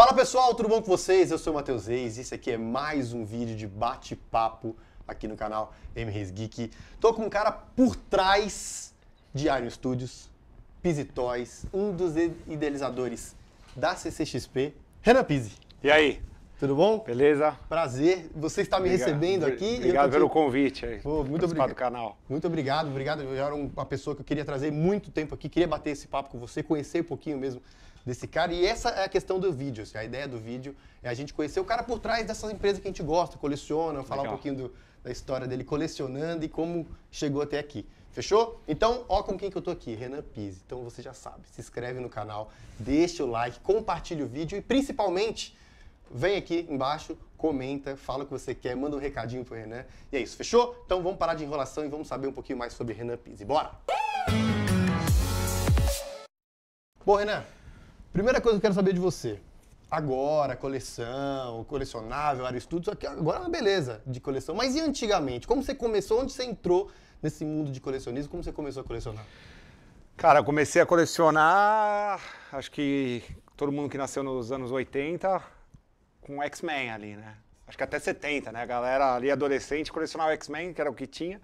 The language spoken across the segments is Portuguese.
Fala pessoal, tudo bom com vocês? Eu sou o Matheus Reis e esse aqui é mais um vídeo de bate-papo aqui no canal M Reis Geek. Tô com um cara por trás de Iron Studios, Pizzy Toys, um dos idealizadores da CCXP, Renan Pizzi. E aí? Tudo bom? Beleza? Prazer. Você está me obrigado. recebendo aqui. Obrigado aqui... pelo convite aí. Pô, muito obrigado. do canal. Muito obrigado, obrigado. Eu era uma pessoa que eu queria trazer muito tempo aqui, queria bater esse papo com você, conhecer um pouquinho mesmo desse cara. E essa é a questão do vídeo. Assim, a ideia do vídeo é a gente conhecer o cara por trás dessas empresas que a gente gosta, coleciona, falar Legal. um pouquinho do, da história dele colecionando e como chegou até aqui. Fechou? Então, ó com quem que eu tô aqui, Renan Pise. Então você já sabe, se inscreve no canal, deixa o like, compartilha o vídeo e principalmente vem aqui embaixo, comenta, fala o que você quer, manda um recadinho pro Renan. E é isso, fechou? Então vamos parar de enrolação e vamos saber um pouquinho mais sobre Renan Pizzi Bora! Bom, Renan, primeira coisa que eu quero saber de você. Agora, coleção, colecionável, área estudos, agora é uma beleza de coleção. Mas e antigamente? Como você começou? Onde você entrou nesse mundo de colecionismo? Como você começou a colecionar? Cara, eu comecei a colecionar, acho que todo mundo que nasceu nos anos 80, com X-Men ali, né? Acho que até 70, né? A galera ali adolescente colecionava X-Men, que era o que tinha.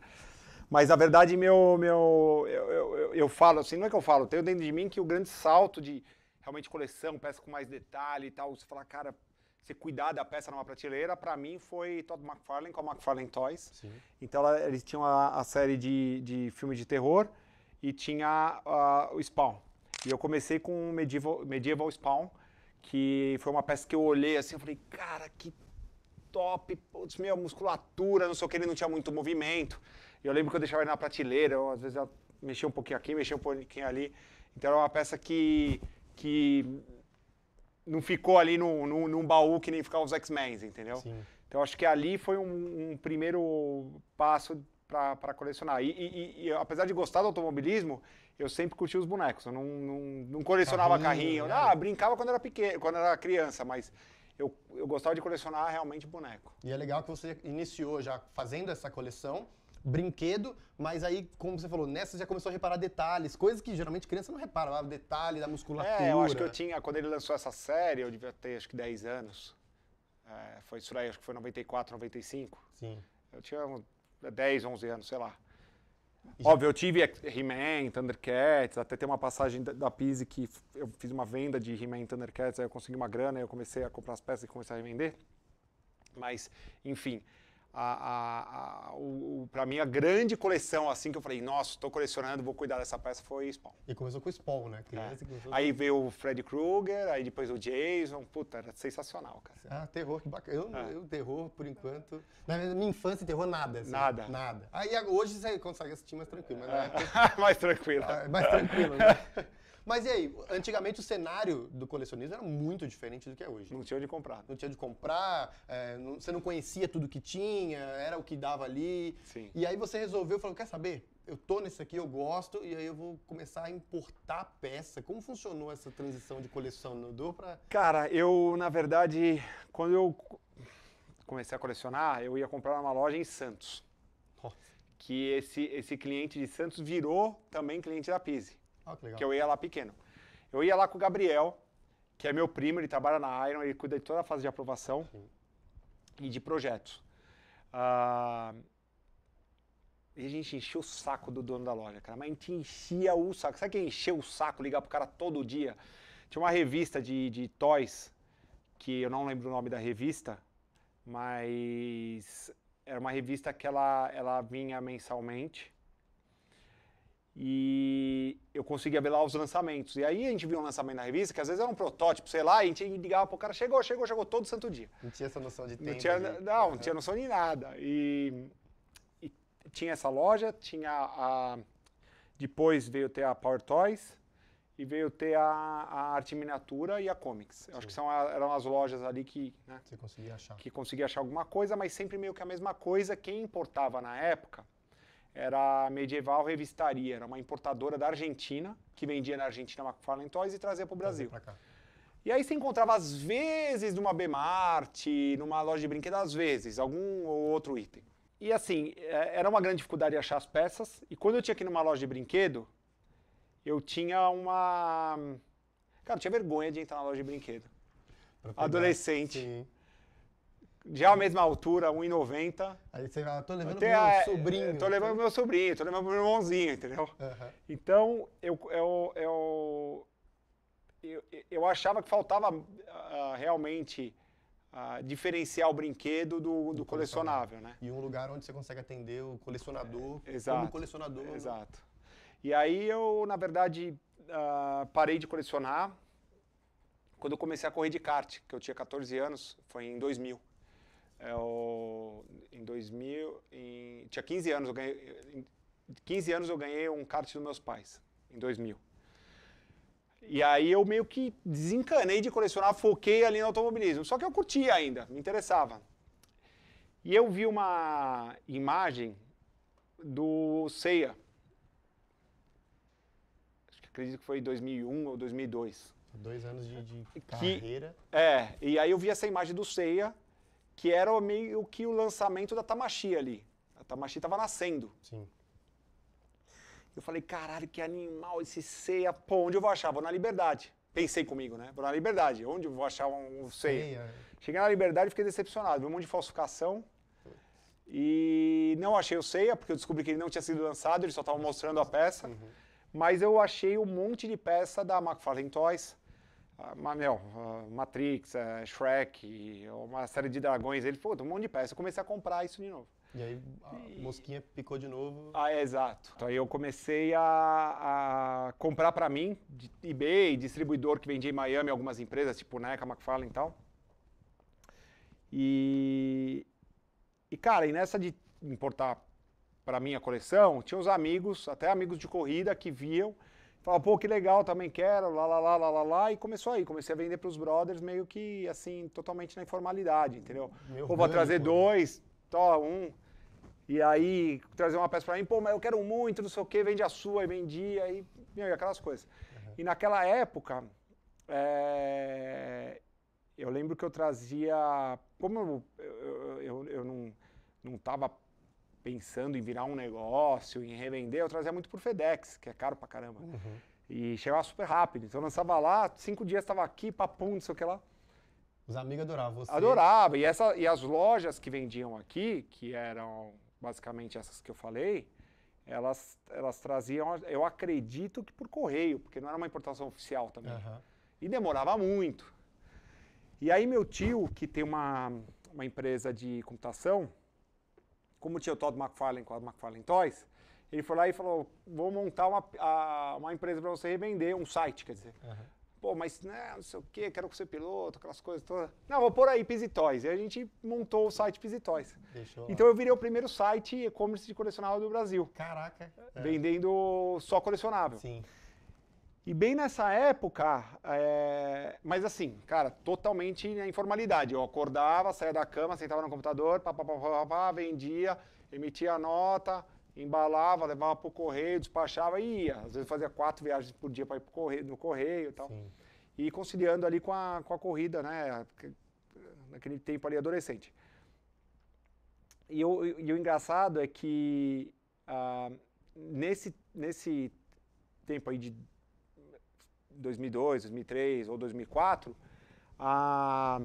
Mas na verdade, meu, meu, eu, eu, eu, eu falo assim, não é que eu falo, tenho dentro de mim que o grande salto de realmente coleção, peça com mais detalhe e tal, você fala, cara, você cuidar da peça numa prateleira, para mim foi Todd McFarlane com a McFarlane Toys. Sim. Então ela, eles tinham a, a série de, de filme de terror e tinha a, o Spawn. E eu comecei com o Medieval, Medieval Spawn, que foi uma peça que eu olhei assim, eu falei, cara, que top, putz, minha musculatura, não sei o que, ele não tinha muito movimento. E eu lembro que eu deixava ele na prateleira, eu, às vezes eu mexia um pouquinho aqui, mexia um pouquinho ali. Então era uma peça que, que não ficou ali num, num, num baú que nem ficavam os X-Men, entendeu? Sim. Então acho que ali foi um, um primeiro passo para colecionar. E, e, e, de gostar do automobilismo, eu sempre curti os bonecos. Eu não, não, não colecionava tá carrinho. carrinho. Né? Ah, brincava quando era pequeno, quando era criança, mas eu, eu gostava de colecionar realmente boneco. E é legal que você iniciou já fazendo essa coleção brinquedo, mas aí, como você falou, nessa já começou a reparar detalhes, coisas que geralmente criança não repara, lá, detalhe da musculatura. É, eu acho que eu tinha, quando ele lançou essa série, eu devia ter acho que 10 anos. É, foi isso aí, acho que foi 94, 95. Sim. Eu tinha 10, 11 anos, sei lá. Já... Óbvio, eu tive He-Man, Thundercats, até tem uma passagem da, da Pise que eu fiz uma venda de He-Man e Thundercats, aí eu consegui uma grana, aí eu comecei a comprar as peças e comecei a revender. Mas, enfim, a, a, o, o, pra mim, a grande coleção, assim, que eu falei, nossa, estou colecionando, vou cuidar dessa peça, foi Spawn. E começou com o Spawn, né? é. Aí com... veio o Freddy Krueger, aí depois o Jason, puta, era sensacional, cara. Ah, terror, que bacana. Eu, é. eu terror, por enquanto, na minha infância, terror, nada. Assim, nada. Nada. Aí hoje você consegue assistir mais tranquilo, mas é. época... mais tranquilo. Ah, mais tranquilo, né? Mas e aí? Antigamente o cenário do colecionismo era muito diferente do que é hoje. Não tinha onde comprar. Não tinha de comprar, é, não, você não conhecia tudo que tinha, era o que dava ali. Sim. E aí você resolveu, falou, quer saber? Eu tô nesse aqui, eu gosto, e aí eu vou começar a importar peça. Como funcionou essa transição de colecionador para... Cara, eu, na verdade, quando eu comecei a colecionar, eu ia comprar uma loja em Santos. Nossa. Que esse, esse cliente de Santos virou também cliente da Pise que, que eu ia lá pequeno. Eu ia lá com o Gabriel, que é meu primo, ele trabalha na Iron, ele cuida de toda a fase de aprovação Sim. e de projetos. Ah, e a gente encheu o saco do dono da loja, cara. Mas a gente enchia o saco. Sabe quem encheu o saco, ligar pro cara todo dia? Tinha uma revista de, de toys, que eu não lembro o nome da revista, mas era uma revista que ela, ela vinha mensalmente e eu conseguia ver lá os lançamentos. E aí a gente viu um lançamento na revista, que às vezes era um protótipo, sei lá, e a gente ligava pro cara, chegou, chegou, chegou todo santo dia. Não tinha essa noção de tempo. Não tinha, de... não, não tinha noção de nada. E, e, tinha essa loja, tinha a. Depois veio ter a Power Toys e veio ter a, a arte miniatura e a comics. Sim. Acho que são, eram as lojas ali que. Né, Você conseguia achar. Que conseguia achar alguma coisa, mas sempre meio que a mesma coisa. Quem importava na época era medieval revistaria, era uma importadora da Argentina, que vendia na Argentina McFarlane Toys e trazia para o Brasil. E aí você encontrava, às vezes, numa Bmart, numa loja de brinquedos, às vezes, algum ou outro item. E assim, é, era uma grande dificuldade achar as peças. E quando eu tinha que ir numa loja de brinquedo, eu tinha uma. Cara, eu tinha vergonha de entrar na loja de brinquedo. Adolescente. Sim já a mesma altura, 1,90. Aí você fala, tô levando pro é, então. meu sobrinho. Tô levando pro meu sobrinho, tô levando pro meu irmãozinho, entendeu? Uhum. Então, eu, eu, eu, eu, eu achava que faltava uh, realmente uh, diferenciar o brinquedo do, do, do colecionável, colecionável, né? E um lugar onde você consegue atender o colecionador é, exato, como colecionador. Exato. E aí eu, na verdade, uh, parei de colecionar quando eu comecei a correr de kart, que eu tinha 14 anos, foi em 2000. É em 2000, em, tinha 15 anos, eu ganhei, em 15 anos eu ganhei um kart dos meus pais, em 2000. E aí eu meio que desencanei de colecionar, foquei ali no automobilismo. Só que eu curtia ainda, me interessava. E eu vi uma imagem do Seiya. Acho que acredito que foi 2001 ou 2002. Dois anos de, de que, carreira. É, e aí eu vi essa imagem do Seiya que era meio que o lançamento da Tamashi ali. A Tamashi estava nascendo. Sim. Eu falei, caralho, que animal esse ceia. Pô, onde eu vou achar? Vou na Liberdade. Pensei comigo, né? Vou na Liberdade. Onde eu vou achar um, ceia? É. Cheguei na Liberdade e fiquei decepcionado. Vi um monte de falsificação. E não achei o ceia, porque eu descobri que ele não tinha sido lançado, ele só estava mostrando a peça. Uhum. Mas eu achei um monte de peça da McFarlane Toys ah, meu, ah, Matrix, eh, Shrek, uma série de dragões, ele falou, um monte de peça. Eu comecei a comprar isso de novo. E aí a e... mosquinha picou de novo. Ah, é, exato. Então aí eu comecei a, a comprar para mim, de eBay, distribuidor que vendia em Miami, algumas empresas, tipo NECA, McFarlane e tal. E, e cara, e nessa de importar para minha coleção, tinha uns amigos, até amigos de corrida, que viam Falava, pô, que legal, também quero, lá, lá, lá, lá, lá, lá. E começou aí, comecei a vender para os brothers meio que, assim, totalmente na informalidade, entendeu? pô, vou trazer mano. dois, tó, um. E aí, trazer uma peça para mim, pô, mas eu quero muito, não sei o quê, vende a sua, e vendia, e, e aquelas coisas. Uhum. E naquela época, é, eu lembro que eu trazia, como eu, eu, eu, eu não estava pensando em virar um negócio, em revender, eu trazia muito por FedEx, que é caro pra caramba. Né? Uhum. E chegava super rápido. Então eu lançava lá, cinco dias estava aqui, papum, não sei o que lá. Os amigos adoravam você. Adorava. E, essa, e as lojas que vendiam aqui, que eram basicamente essas que eu falei, elas, elas traziam, eu acredito que por correio, porque não era uma importação oficial também. Uhum. E demorava muito. E aí meu tio, que tem uma, uma empresa de computação, como tinha o Todd McFarlane com a McFarlane Toys, ele foi lá e falou, vou montar uma, a, uma empresa para você revender, um site, quer dizer. Uhum. Pô, mas né, não sei o quê, quero ser piloto, aquelas coisas todas. Não, vou pôr aí Pizzy Toys. E a gente montou o site Pizzy Toys. então eu virei o primeiro site e-commerce de colecionável do Brasil. Caraca. É. Vendendo só colecionável. Sim. E bem nessa época, é... mas assim, cara, totalmente na informalidade. Eu acordava, saía da cama, sentava no computador, pá, pá, pá, pá, vendia, emitia a nota, embalava, levava para o correio, despachava e ia. Às vezes fazia quatro viagens por dia para ir pro correio, no correio e tal. Sim. E conciliando ali com a, com a corrida, né? Naquele tempo ali adolescente. E, eu, e o engraçado é que ah, nesse, nesse tempo aí de 2002, 2003 ou 2004, a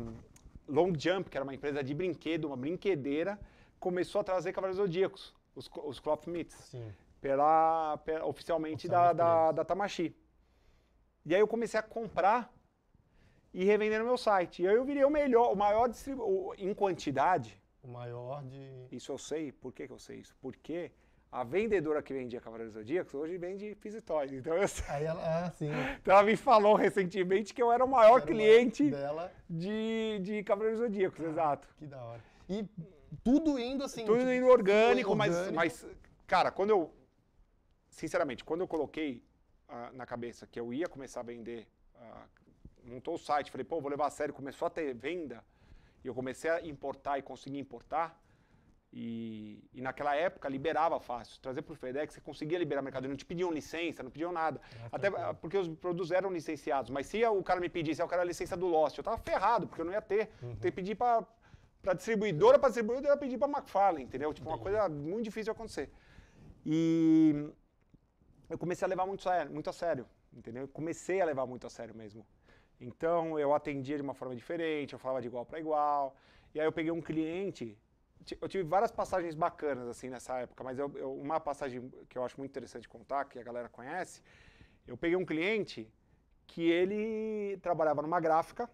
Long Jump, que era uma empresa de brinquedo, uma brinquedeira, começou a trazer cavalos Zodíacos, os, os Cloth Meets, pela, pela, oficialmente da, da, da Tamashi. E aí eu comecei a comprar e revender no meu site. E aí eu virei o melhor, o maior distribuidor em quantidade. O maior de. Isso eu sei. Por que, que eu sei isso? Porque a vendedora que vendia Cavaleiros Zodíacos hoje vende Pisitoide. Então eu... ela, ah, Então ela me falou recentemente que eu era o maior era cliente dela. de, de Cavaleiros Zodíacos, ah, exato. Que da hora. E tudo indo assim. Tudo tipo, indo orgânico, mas, mas, cara, quando eu. Sinceramente, quando eu coloquei uh, na cabeça que eu ia começar a vender, uh, montou o site, falei, pô, vou levar a sério, começou a ter venda, e eu comecei a importar e consegui importar e, e, naquela época liberava fácil. Trazer para o FedEx, você conseguia liberar mercado. não te pediam licença, não pediam nada. Ah, tá Até ah, porque os produtos eram licenciados. Mas se o cara me pedisse, ah, eu quero a licença do Lost, eu estava ferrado, porque eu não ia ter. Uhum. Tem que pedir para para distribuidora, para distribuidora, pedir para McFarlane, entendeu? Tipo, uma coisa muito difícil de acontecer. E eu comecei a levar muito a, muito a sério, entendeu? Eu comecei a levar muito a sério mesmo. Então, eu atendia de uma forma diferente, eu falava de igual para igual. E aí eu peguei um cliente eu tive várias passagens bacanas assim nessa época, mas eu, eu, uma passagem que eu acho muito interessante contar, que a galera conhece, eu peguei um cliente que ele trabalhava numa gráfica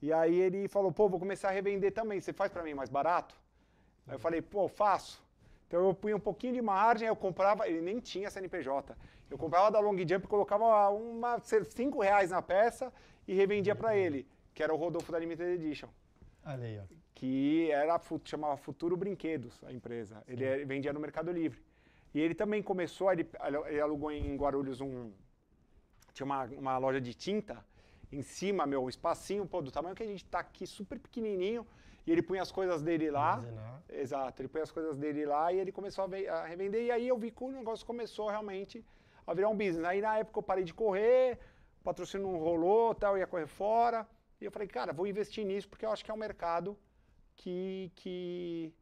e aí ele falou, pô, vou começar a revender também, você faz para mim mais barato? Aí eu falei, pô, faço. Então eu punha um pouquinho de margem, eu comprava, ele nem tinha CNPJ. Eu comprava da Long Jump, colocava uma, cinco reais na peça e revendia para ele, que era o Rodolfo da Limited Edition. Olha aí, ó que era chamava Futuro Brinquedos, a empresa. Sim. Ele é, vendia no Mercado Livre. E ele também começou, ele, ele alugou em Guarulhos um tinha uma, uma loja de tinta em cima, meu, um espacinho, pô, do tamanho que a gente tá aqui, super pequenininho, e ele punha as coisas dele lá. Imaginar. Exato, ele punha as coisas dele lá e ele começou a, a revender. E aí eu vi que o negócio começou realmente a virar um business. Aí na época eu parei de correr, o patrocínio não rolou, tal, ia correr fora. E eu falei, cara, vou investir nisso porque eu acho que é um mercado que, que,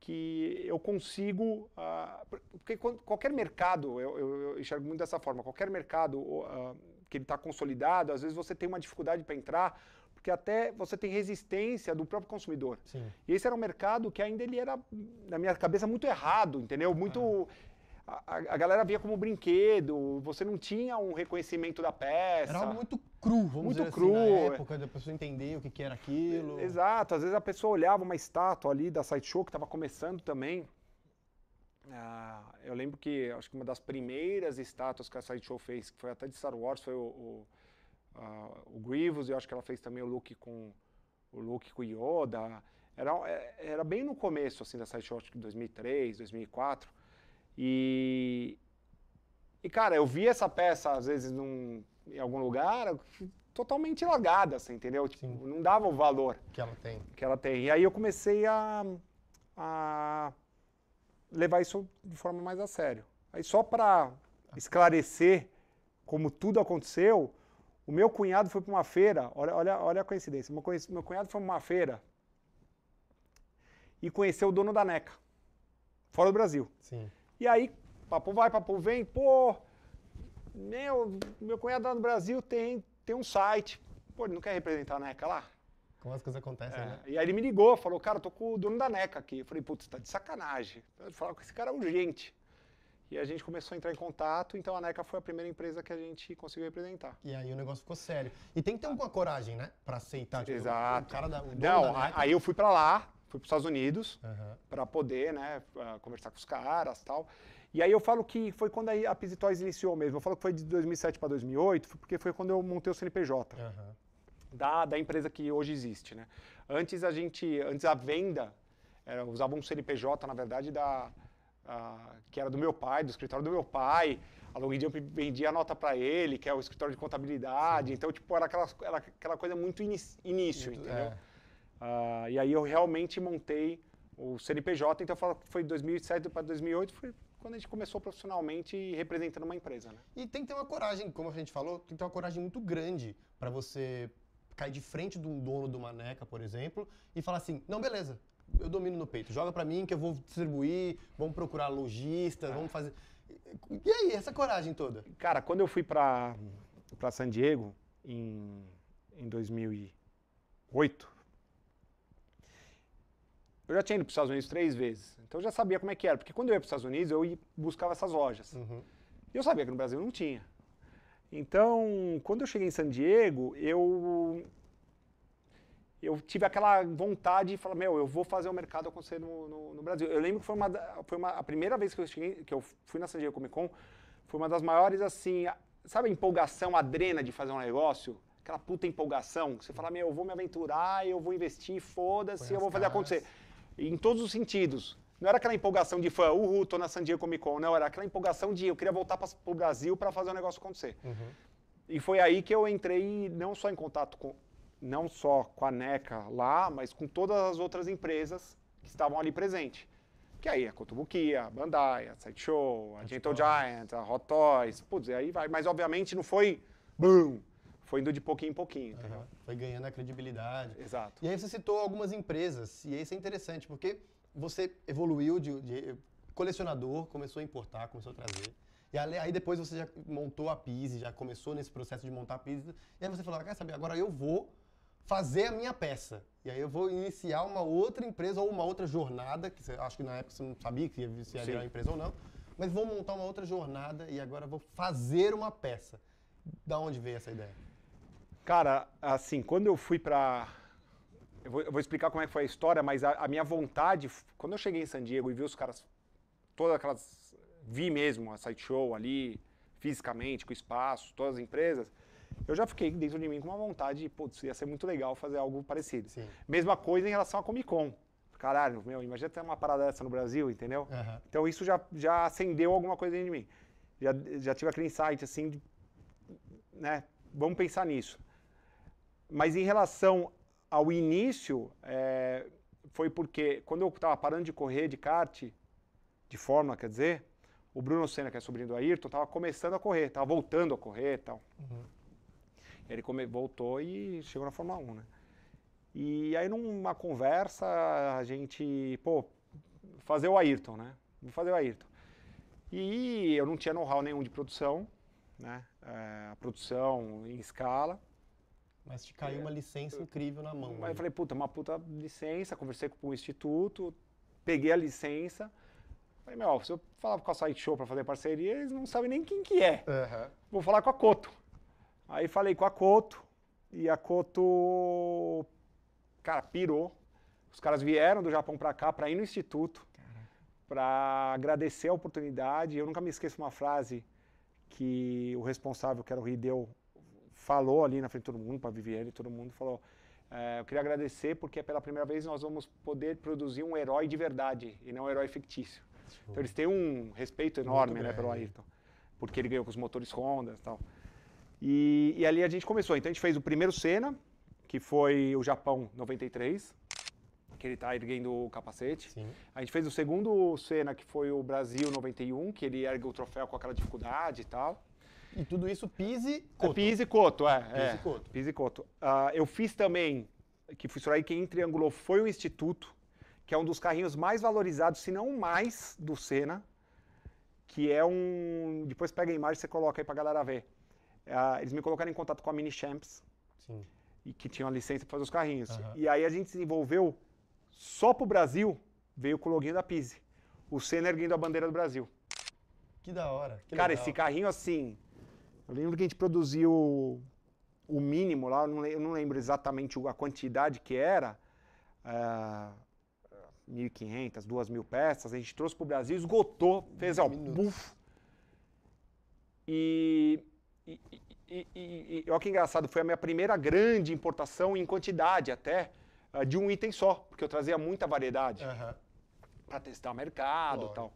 que eu consigo. Uh, porque qualquer mercado, eu, eu, eu, enxergo muito dessa forma, qualquer mercado uh, que ele está consolidado, às vezes você tem uma dificuldade para entrar, porque até você tem resistência do próprio consumidor. Sim. E esse era um mercado que ainda ele era, na minha cabeça, muito errado, entendeu? Muito. Ah a, a, galera via como brinquedo, você não tinha um reconhecimento da peça. Era algo muito cru, vamos muito dizer assim, cru. Assim, na é. época, da pessoa entender o que, que era aquilo. Exato, às vezes a pessoa olhava uma estátua ali da Sideshow que estava começando também. Ah, eu lembro que acho que uma das primeiras estátuas que a Sideshow fez, que foi até de Star Wars, foi o, o, a, o Grievous, e eu acho que ela fez também o look com o look com Yoda. Era, é, era bem no começo assim da Sideshow, acho que 2003, 2004. E, e cara, eu vi essa peça às vezes num, em algum lugar totalmente largada, assim, entendeu? Tipo, não dava o valor que ela tem. Que ela tem. E aí eu comecei a, a levar isso de forma mais a sério. Aí só para esclarecer como tudo aconteceu, o meu cunhado foi para uma feira, olha, olha, olha a coincidência, meu, meu cunhado foi para uma feira e conheceu o dono da NECA, fora do Brasil. Sim. E aí, papo vai, papo vem, pô, meu, meu cunhado lá no Brasil tem, tem um site. Pô, ele não quer representar a NECA lá? Como as coisas acontecem, é. né? E aí ele me ligou, falou, cara, eu tô com o dono da NECA aqui. Eu falei, putz, tá de sacanagem. Eu falava com esse cara é urgente. E a gente começou a entrar em contato, então a NECA foi a primeira empresa que a gente conseguiu representar. E aí o negócio ficou sério. E tem que ter alguma coragem, né? Pra aceitar. Tipo, Exato. O cara da, o dono Não, da NECA. aí eu fui pra lá, fui para os Estados Unidos uhum. para poder né, ah, conversar com os caras tal. E aí eu falo que foi quando a Pisitóis iniciou mesmo. Eu falo que foi de 2007 para 2008, porque foi quando eu montei o CNPJ. Uhum. Da, da empresa que hoje existe, né? Antes a gente, antes a venda, era, usava um CNPJ, na verdade, da, a, ah, que era do meu pai, do escritório do meu pai. A Longitude vendia a nota para ele, que é o escritório de contabilidade. Sim. Então, tipo, era aquela, era aquela coisa muito início, entendeu? É. Uh, e aí eu realmente montei o CNPJ, então eu falo que foi de 2007 para 2008, foi quando a gente começou profissionalmente e representando uma empresa, né? E tem que ter uma coragem, como a gente falou, tem que ter uma coragem muito grande para você cair de frente de um dono de uma NECA, por exemplo, e falar assim, não, beleza, eu domino no peito, joga para mim que eu vou distribuir, vamos procurar lojistas, vamos fazer... E aí, essa coragem toda? Cara, quando eu fui para San Diego, em, em 2008, eu já tinha ido para os Estados Unidos três vezes, então eu já sabia como é que era, porque quando eu ia para os Estados Unidos eu ia, buscava essas lojas. Uhum. E eu sabia que no Brasil não tinha. Então, quando eu cheguei em San Diego, eu eu tive aquela vontade de falar, meu, eu vou fazer o mercado acontecer no, no, no Brasil. Eu lembro que foi uma, foi uma a primeira vez que eu, cheguei, que eu fui na San Diego Comic Con, foi uma das maiores, assim, sabe a empolgação, a drena de fazer um negócio? Aquela puta empolgação, que você fala, meu, eu vou me aventurar, eu vou investir, foda-se, eu vou fazer caras. acontecer. Né? em todos os sentidos. Não era aquela empolgação de fã, uhul, tô na San Diego Comic Con. Não, era aquela empolgação de eu queria voltar para o Brasil para fazer o negócio acontecer. Uhum. E foi aí que eu entrei não só em contato com, não só com a NECA lá, mas com todas as outras empresas que estavam ali presentes. Que aí a é Kotobuki, a Bandai, a Sideshow, a Gentle Giant, a Hot Toys, putz, aí vai. Mas obviamente não foi, bum, foi indo de pouquinho em pouquinho. Uhum. Foi ganhando a credibilidade. Exato. E aí você citou algumas empresas, e isso é interessante, porque você evoluiu de, de colecionador, começou a importar, começou a trazer. E aí depois você já montou a PISE, já começou nesse processo de montar a PISE. E aí você falou, quer saber, agora eu vou fazer a minha peça. E aí eu vou iniciar uma outra empresa ou uma outra jornada, que você, acho que na época você não sabia que ia, se ia virar empresa ou não, mas vou montar uma outra jornada e agora vou fazer uma peça. Da onde veio essa ideia? Cara, assim, quando eu fui para. Eu, eu vou, explicar como é que foi a história, mas a, a minha vontade, quando eu cheguei em San Diego e vi os caras, todas aquelas. Vi mesmo a sideshow ali, fisicamente, com o espaço, todas as empresas, eu já fiquei dentro de mim com uma vontade de, putz, ia ser muito legal fazer algo parecido. Sim. Mesma coisa em relação à Comic Con. Caralho, meu, imagina ter uma parada dessa no Brasil, entendeu? Uhum. Então isso já, já acendeu alguma coisa dentro de mim. Já, já tive aquele insight, assim, de, né, vamos pensar nisso. Mas em relação ao início, é, foi porque quando eu estava parando de correr de kart, de fórmula, quer dizer, o Bruno Senna, que é sobrinho do Ayrton, estava começando a correr, estava voltando a correr e tal. Uhum. Ele come, voltou e chegou na Fórmula 1, né? E aí numa conversa, a gente, pô, fazer o Ayrton, né? Vou fazer o Ayrton. E eu não tinha know-how nenhum de produção, né? É, produção em escala. Mas te caiu uma licença incrível na mão. Aí eu falei, puta, uma puta licença, conversei com o instituto, peguei a licença. Falei, meu, se eu falar com a Site Show para fazer parceria, eles não sabem nem quem que é. Uhum. Vou falar com a Coto. Aí falei com a Coto, e a Coto, cara, pirou. Os caras vieram do Japão para cá, para ir no instituto, para agradecer a oportunidade. Eu nunca me esqueço uma frase que o responsável, que era o Hideo falou ali na frente de todo mundo, para a Viviane, todo mundo falou, é, eu queria agradecer porque pela primeira vez nós vamos poder produzir um herói de verdade e não um herói fictício. Show. Então eles têm um respeito enorme né, pelo Ayrton, porque ele ganhou com os motores Honda e tal. E, e, ali a gente começou. Então a gente fez o primeiro cena, que foi o Japão 93, que ele está erguendo o capacete. Sim. A gente fez o segundo cena, que foi o Brasil 91, que ele ergue o troféu com aquela dificuldade e tal. E tudo isso pise é coto. Pise coto, é. Pise é. coto. Pise coto. Uh, ah, eu fiz também, que funcionou aí, quem triangulou foi o Instituto, que é um dos carrinhos mais valorizados, se não mais, do Senna, que é um... Depois pega a imagem e você coloca aí pra galera ver. Uh, eles me colocaram em contato com a Mini Champs, Sim. E que tinha uma licença para fazer os carrinhos. Uhum. E aí a gente desenvolveu, só pro Brasil, veio com o login da Pise. O Senna erguendo a bandeira do Brasil. Que da hora. Que Cara, legal. esse carrinho assim, eu lembro que a gente produziu o mínimo lá, eu não, eu não lembro exatamente a quantidade que era, uh, 1.500, 2.000 peças, a gente trouxe para o Brasil, esgotou, fez, ó, buf. E, e, e, e, e olha que engraçado, foi a minha primeira grande importação em quantidade até, uh, de um item só, porque eu trazia muita variedade. Uhum. Para testar o mercado e tal.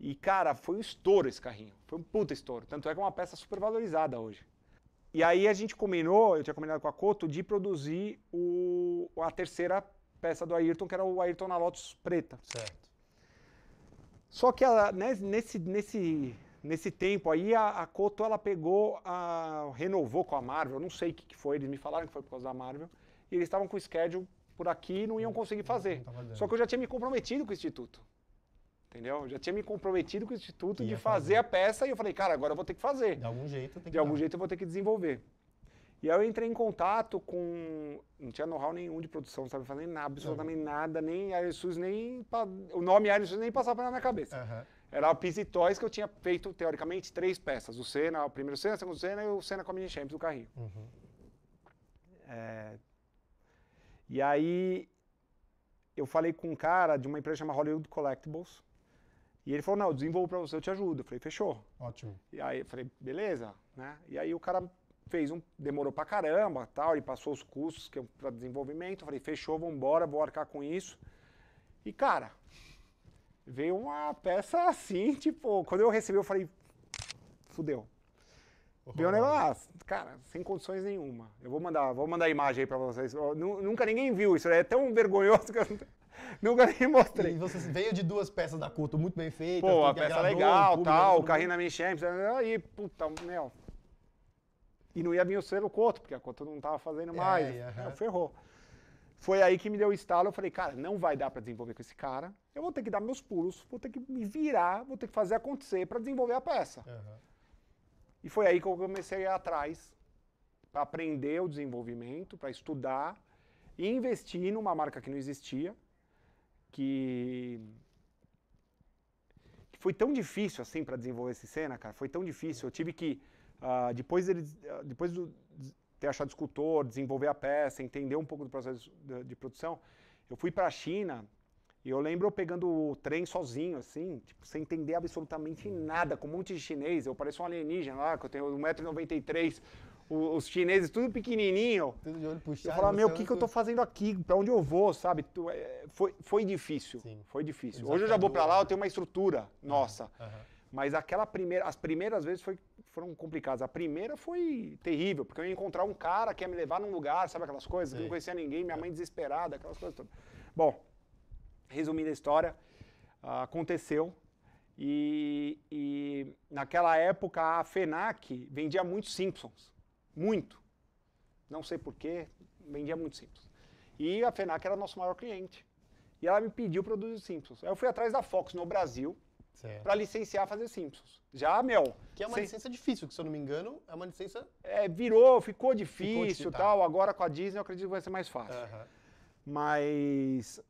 E, cara, foi um estouro esse carrinho. Foi um puta estouro. Tanto é que é uma peça super valorizada hoje. E aí a gente combinou, eu tinha combinado com a Coto, de produzir o, a terceira peça do Ayrton, que era o Ayrton na Lotus preta. Certo. Só que ela, né, nesse, nesse, nesse tempo aí, a, a Coto, ela pegou, a, renovou com a Marvel, não sei o que, que foi, eles me falaram que foi por causa da Marvel, e eles estavam com o schedule por aqui e não iam conseguir fazer. Não, não Só que eu já tinha me comprometido com o Instituto. Entendeu? já tinha me comprometido com o Instituto de fazer, fazer, a peça e eu falei, cara, agora eu vou ter que fazer. De algum jeito tem que De algum jeito eu vou ter que desenvolver. E aí eu entrei em contato com. Não tinha know-how nenhum de produção, sabe fazer nada, absolutamente nada, nem Aerosus, nem. O nome Aerosus nem passava na minha cabeça. Uhum. Era o Pizzy Toys que eu tinha feito, teoricamente, três peças: o cena, o primeiro cena, o segundo cena e o cena com a Mini Champions do carrinho. Uhum. É... E aí eu falei com um cara de uma empresa chamada Hollywood Collectibles, e ele falou, não, eu desenvolvo para você, eu te ajudo. Eu falei, fechou. Ótimo. E aí eu falei, beleza, né? E aí o cara fez um, demorou pra caramba, tal, ele passou os custos que para desenvolvimento. Eu falei, fechou, vamos embora, vou arcar com isso. E cara, veio uma peça assim, tipo, quando eu recebi eu falei, fudeu. Uhum. Veio um negócio, cara, sem condições nenhuma. Eu vou mandar, vou mandar a imagem aí pra vocês. Eu, nunca ninguém viu isso, é tão vergonhoso que eu não nunca nem mostrei. E você veio de duas peças da Culto muito bem feitas. Pô, a peça legal, tal, o carrinho na mini Aí, puta, meu. E não ia vir o selo Couto, porque a Couto não tava fazendo é, mais. É, Ferrou. Foi aí que me deu o estalo. Eu falei, cara, não vai dar para desenvolver com esse cara. Eu vou ter que dar meus pulos, vou ter que me virar, vou ter que fazer acontecer para desenvolver a peça. Uhum. E foi aí que eu comecei a ir atrás para aprender o desenvolvimento, para estudar e investir numa marca que não existia que foi tão difícil assim para desenvolver essa cena, cara. Foi tão difícil. Eu tive que uh, depois ele, ah, depois do, ter achado escultor, desenvolver a peça, entender um pouco do processo de, de produção, eu fui para a China e eu lembro eu pegando o trem sozinho, assim, tipo, sem entender absolutamente nada, com um monte de chinês. Eu pareço um alienígena lá, que eu tenho 1,93m, os chineses, tudo pequenininho. Tudo de olho puxado. Eu falava, meu, o que, que eu tô fazendo aqui? Para onde eu vou, sabe? É, foi, foi difícil, Sim. foi difícil. Hoje eu já vou para lá, eu tenho uma estrutura nossa. Uhum. Mas aquela primeira, as primeiras vezes foi, foram complicadas. A primeira foi terrível, porque eu ia encontrar um cara que ia me levar num lugar, sabe aquelas coisas? Sim. Não conhecia ninguém, minha mãe desesperada, aquelas coisas todas. Bom, resumindo a história, ah, aconteceu. E, e naquela época a FENAC vendia muitos Simpsons. Muito. Não sei porquê, vendia muito simples E a FENAC era nosso maior cliente. E ela me pediu produzir Simpsons. Aí eu fui atrás da Fox no Brasil para licenciar fazer Simpsons. Já, meu. Que é uma sem... licença difícil, que se eu não me engano, é uma licença. É, virou, ficou difícil e tá. tal. Agora com a Disney eu acredito que vai ser mais fácil. Uhum. Mas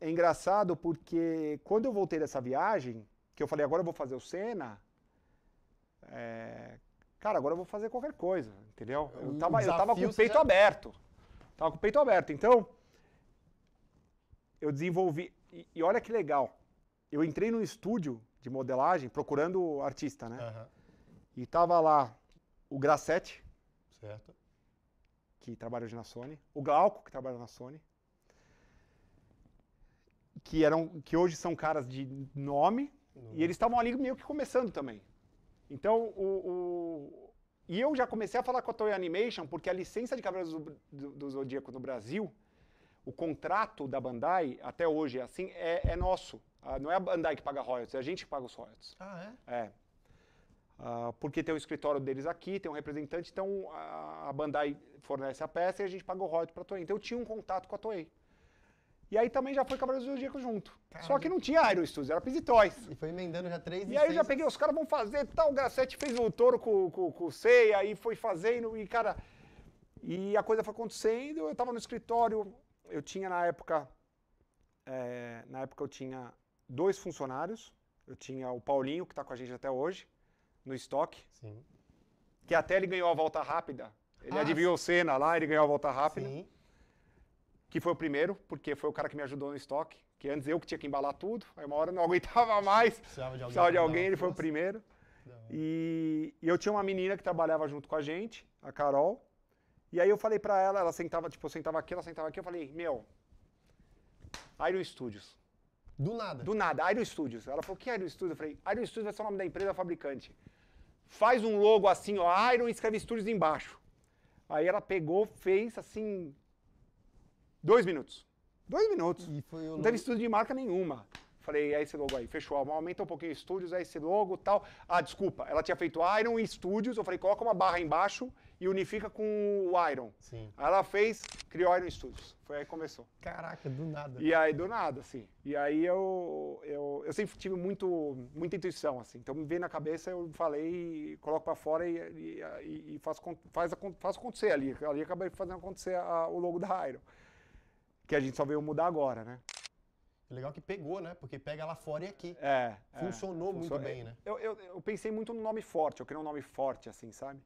é engraçado porque quando eu voltei dessa viagem, que eu falei, agora eu vou fazer o Senna, é, cara, agora eu vou fazer qualquer coisa, entendeu? Eu tava, eu tava com o peito já... aberto. Tava com o peito aberto. Então, eu desenvolvi. E, e, olha que legal. Eu entrei num estúdio de modelagem procurando artista, né? Uhum. E tava lá o Grassetti. Certo. Que trabalha hoje na Sony. O Glauco, que trabalha na Sony. Que, eram, que hoje são caras de nome. E uhum. eles estavam ali meio que começando também. Então, o, o... E eu já comecei a falar com a Toei Animation, porque a licença de Cavaleiros do, do, do Zodíaco no Brasil, o contrato da Bandai, até hoje, é assim, é, é nosso. Ah, não é a Bandai que paga royalties, é a gente que paga os royalties. Ah, é? É. Ah, porque tem o um escritório deles aqui, tem um representante, então a, a Bandai fornece a peça e a gente paga o royalties para a Toei. Então eu tinha um contato com a Toei. E aí também já foi Cavaleiros do Zodíaco junto. Caramba. Só que não tinha Iron Studios, era Pizzy Toys. E foi emendando já três E, e aí eu já peguei, os caras vão fazer tal, o Grassetti fez o touro com, com, com o Ceia e foi fazendo, e cara... E a coisa foi acontecendo, eu tava no escritório, eu tinha na época... É, na época eu tinha dois funcionários, eu tinha o Paulinho, que tá com a gente até hoje, no estoque. Sim. Que até ele ganhou a volta rápida. Ele ah, adivinhou o cena lá, ele ganhou a volta rápida. Sim que foi o primeiro, porque foi o cara que me ajudou no estoque, que antes eu que tinha que embalar tudo, aí uma hora eu não aguentava mais, precisava de alguém, precisava de alguém ele foi o primeiro. E, e, eu tinha uma menina que trabalhava junto com a gente, a Carol, e aí eu falei para ela, ela sentava, tipo, eu sentava aqui, ela sentava aqui, eu falei, meu, Iron Studios. Do nada? Do nada, Iron Studios. Ela falou, que Iron Studios? Eu falei, Iron Studios vai ser o nome da empresa fabricante. Faz um logo assim, ó, Iron, escreve Studios embaixo. Aí ela pegou, fez assim, Dois minutos. Dois minutos. não teve estúdio de marca nenhuma. Falei, é esse logo aí, fechou. Aumenta um pouquinho estúdios, é esse logo tal. Ah, desculpa, ela tinha feito Iron Studios. Eu falei, coloca uma barra embaixo e unifica com o Iron. Sim. Aí ela fez, criou Iron Studios. Foi aí que começou. Caraca, do nada. E aí, do nada, assim. E aí eu, eu, eu sempre tive muito, muita intuição, assim. Então me veio na cabeça, eu falei, coloco pra fora e, e, e faço, faz, acontecer ali. Ali acabei fazendo acontecer a, o logo da Iron que a gente só veio mudar agora, né? É legal que pegou, né? Porque pega lá fora e aqui. É. é. Funcionou é, muito funcionou, bem, é, né? Eu, eu, eu, pensei muito no nome forte, eu queria um nome forte, assim, sabe?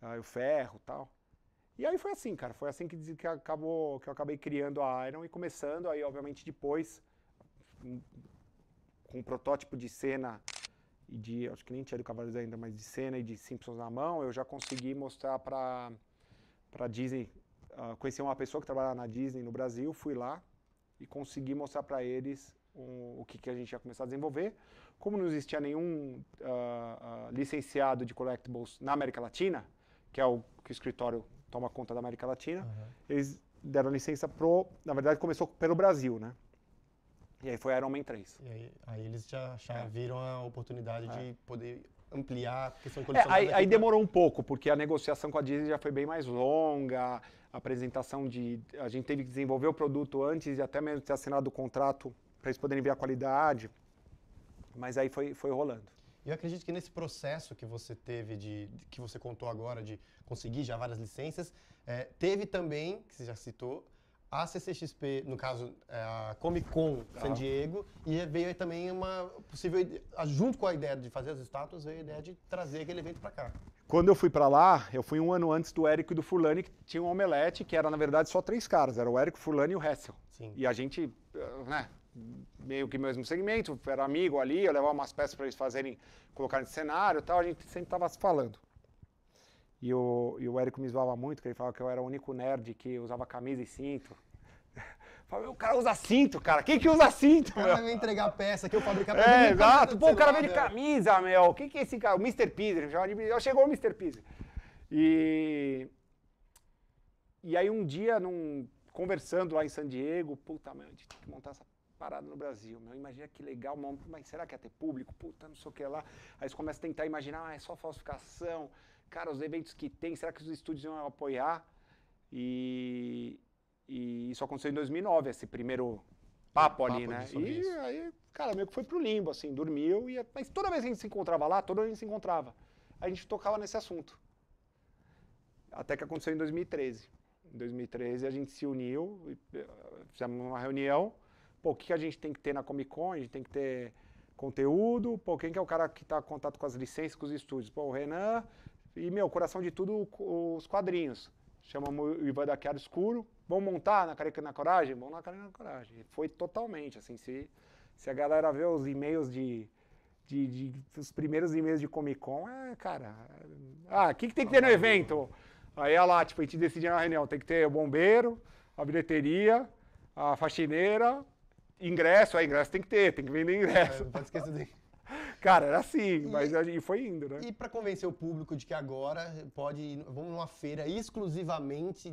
Ah, o ferro tal. E aí foi assim, cara. Foi assim que, que, acabou, que eu acabei criando a Iron e começando. Aí, obviamente, depois, um, com um protótipo de cena e de. Acho que nem tinha do Cavaleiros ainda, mas de cena e de Simpsons na mão, eu já consegui mostrar para para Disney ah, conheci uma pessoa que trabalhava na Disney no Brasil, fui lá e consegui mostrar para eles um, o que, que a gente ia começar a desenvolver. Como não existia nenhum uh, uh, licenciado de collectibles na América Latina, que é o que o escritório toma conta da América Latina, uhum. eles deram licença pro, na verdade começou pelo Brasil, né? E aí foi Iron Man 3. E aí, aí eles já acharam, é. viram a oportunidade é. de poder ampliar a questão de é, aí, aí tá? demorou um pouco, porque a negociação com a Disney já foi bem mais longa, apresentação de. A gente teve que desenvolver o produto antes e até mesmo ter assinado o contrato para eles poderem ver a qualidade. Mas aí foi, foi rolando. Eu acredito que nesse processo que você teve de que você contou agora de conseguir já várias licenças, é, teve também, que você já citou, a CCXP, no caso é a Comic Con San ah. Diego, ah. e veio também uma possível junto com a ideia de fazer as estátuas, veio a ideia de trazer aquele evento para cá. Quando eu fui para lá, eu fui um ano antes do Érico e do Furlani, que tinha um omelete que era, na verdade, só três caras. Era o Érico, o Furlani e o Hessel. Sim. E a gente, eh, né, meio que mesmo segmento, era amigo ali, eu levava umas peças para eles fazerem, colocar no cenário e tal, a gente sempre tava se falando. E o, e o Érico me zoava muito, que ele falava que eu era o único nerd que usava camisa e cinto. Falei, o cara usa cinto, cara. Quem que usa cinto, O cara meu? vai me entregar peça que eu fabricar pra É, exato. Pô, o cara vem de camisa, meu. Quem que é esse cara? O Mr. Pizzer. Já chegou o Mr. Pizzer. E... E aí um dia, num... conversando lá em San Diego, puta, meu, a gente tem que montar essa parada no Brasil, meu. Imagina que legal, mano. mas será que ia ter público? Puta, não sei o que lá. Aí você começa a tentar imaginar, ah, é só falsificação. Cara, os eventos que tem, será que os estúdios vão apoiar? E, e isso aconteceu em 2009, esse primeiro papo, é, papo ali, né? E aí, cara, meio que foi pro limbo, assim, dormiu. e Mas toda vez que a gente se encontrava lá, toda vez que a gente se encontrava, a gente tocava nesse assunto. Até que aconteceu em 2013. Em 2013 a gente se uniu, eh, fizemos uma reunião. Pô, o que a gente tem que ter na Comic Con? A gente tem que ter conteúdo. Pô, quem que é o cara que está em contato com as licenças, com os estúdios? Pô, o Renan. E, meu, coração de tudo, os quadrinhos. Chamamos o Ivan da Chiara Escuro, Vamos montar na careca na coragem? Vamos na careca na coragem. Foi totalmente, assim, se, se a galera vê os e-mails de, de, de, os primeiros e-mails de Comic Con, é, cara, é, ah, o que, que tem que ter no evento? Aí ela, é lá, tipo, a gente decidia na reunião, tem que ter o bombeiro, a bilheteria, a faxineira, ingresso, aí é, ingresso tem que ter, tem que vender ingresso. É, não pode esquecer de... Cara, era assim, mas e foi indo, né? E para convencer o público de que agora pode ir, vamos numa feira exclusivamente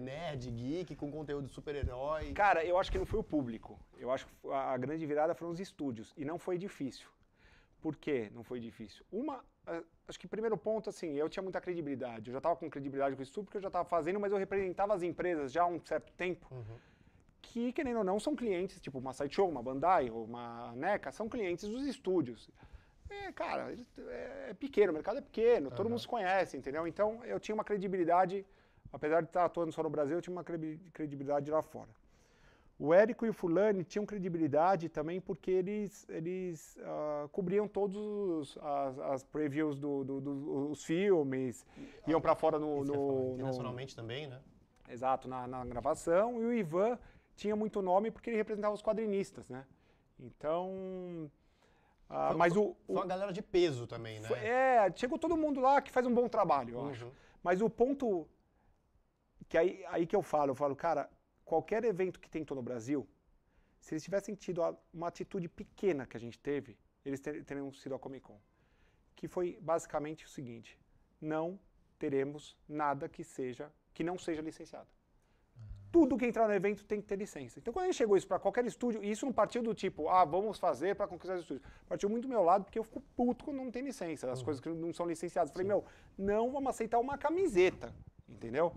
nerd, geek, com conteúdo super-herói. Cara, eu acho que não foi o público. Eu acho que a grande virada foram os estúdios. E não foi difícil. Por quê não foi difícil? Uma, acho que primeiro ponto, assim, eu tinha muita credibilidade. Eu já estava com credibilidade com o estúdio porque eu já estava fazendo, mas eu representava as empresas já há um certo tempo. Uhum que, querendo ou não, são clientes, tipo uma Sideshow, uma Bandai, ou uma NECA, são clientes dos estúdios. É, cara, é pequeno, o mercado é pequeno, uhum. todo mundo se conhece, entendeu? Então, eu tinha uma credibilidade, apesar de estar atuando só no Brasil, eu tinha uma credibilidade lá fora. O Érico e o Fulani tinham credibilidade também porque eles, eles uh, cobriam todos as, as previews dos do, do, do, filmes, ah, iam para fora no, no, no... Internacionalmente também, né? Exato, na, na gravação. E o Ivan tinha muito nome porque ele representava os quadrinistas, né? Então. Ah, foi, mas o, o, Foi uma galera de peso também, né? Foi, é, chegou todo mundo lá que faz um bom trabalho, eu uhum. acho. Mas o ponto. Que aí, aí que eu falo, eu falo, cara, qualquer evento que tentou no Brasil, se eles tivessem tido uma atitude pequena que a gente teve, eles teriam sido a Comic Con. Que foi basicamente o seguinte: não teremos nada que seja que não seja licenciado tudo que entrar no evento tem que ter licença. Então, quando a gente chegou isso para qualquer estúdio, e isso não partiu do tipo, ah, vamos fazer para conquistar os estúdios. Partiu muito do meu lado, porque eu fico puto quando não tem licença, as uhum. coisas que não são licenciadas. Falei, Sim. meu, não vamos aceitar uma camiseta, entendeu?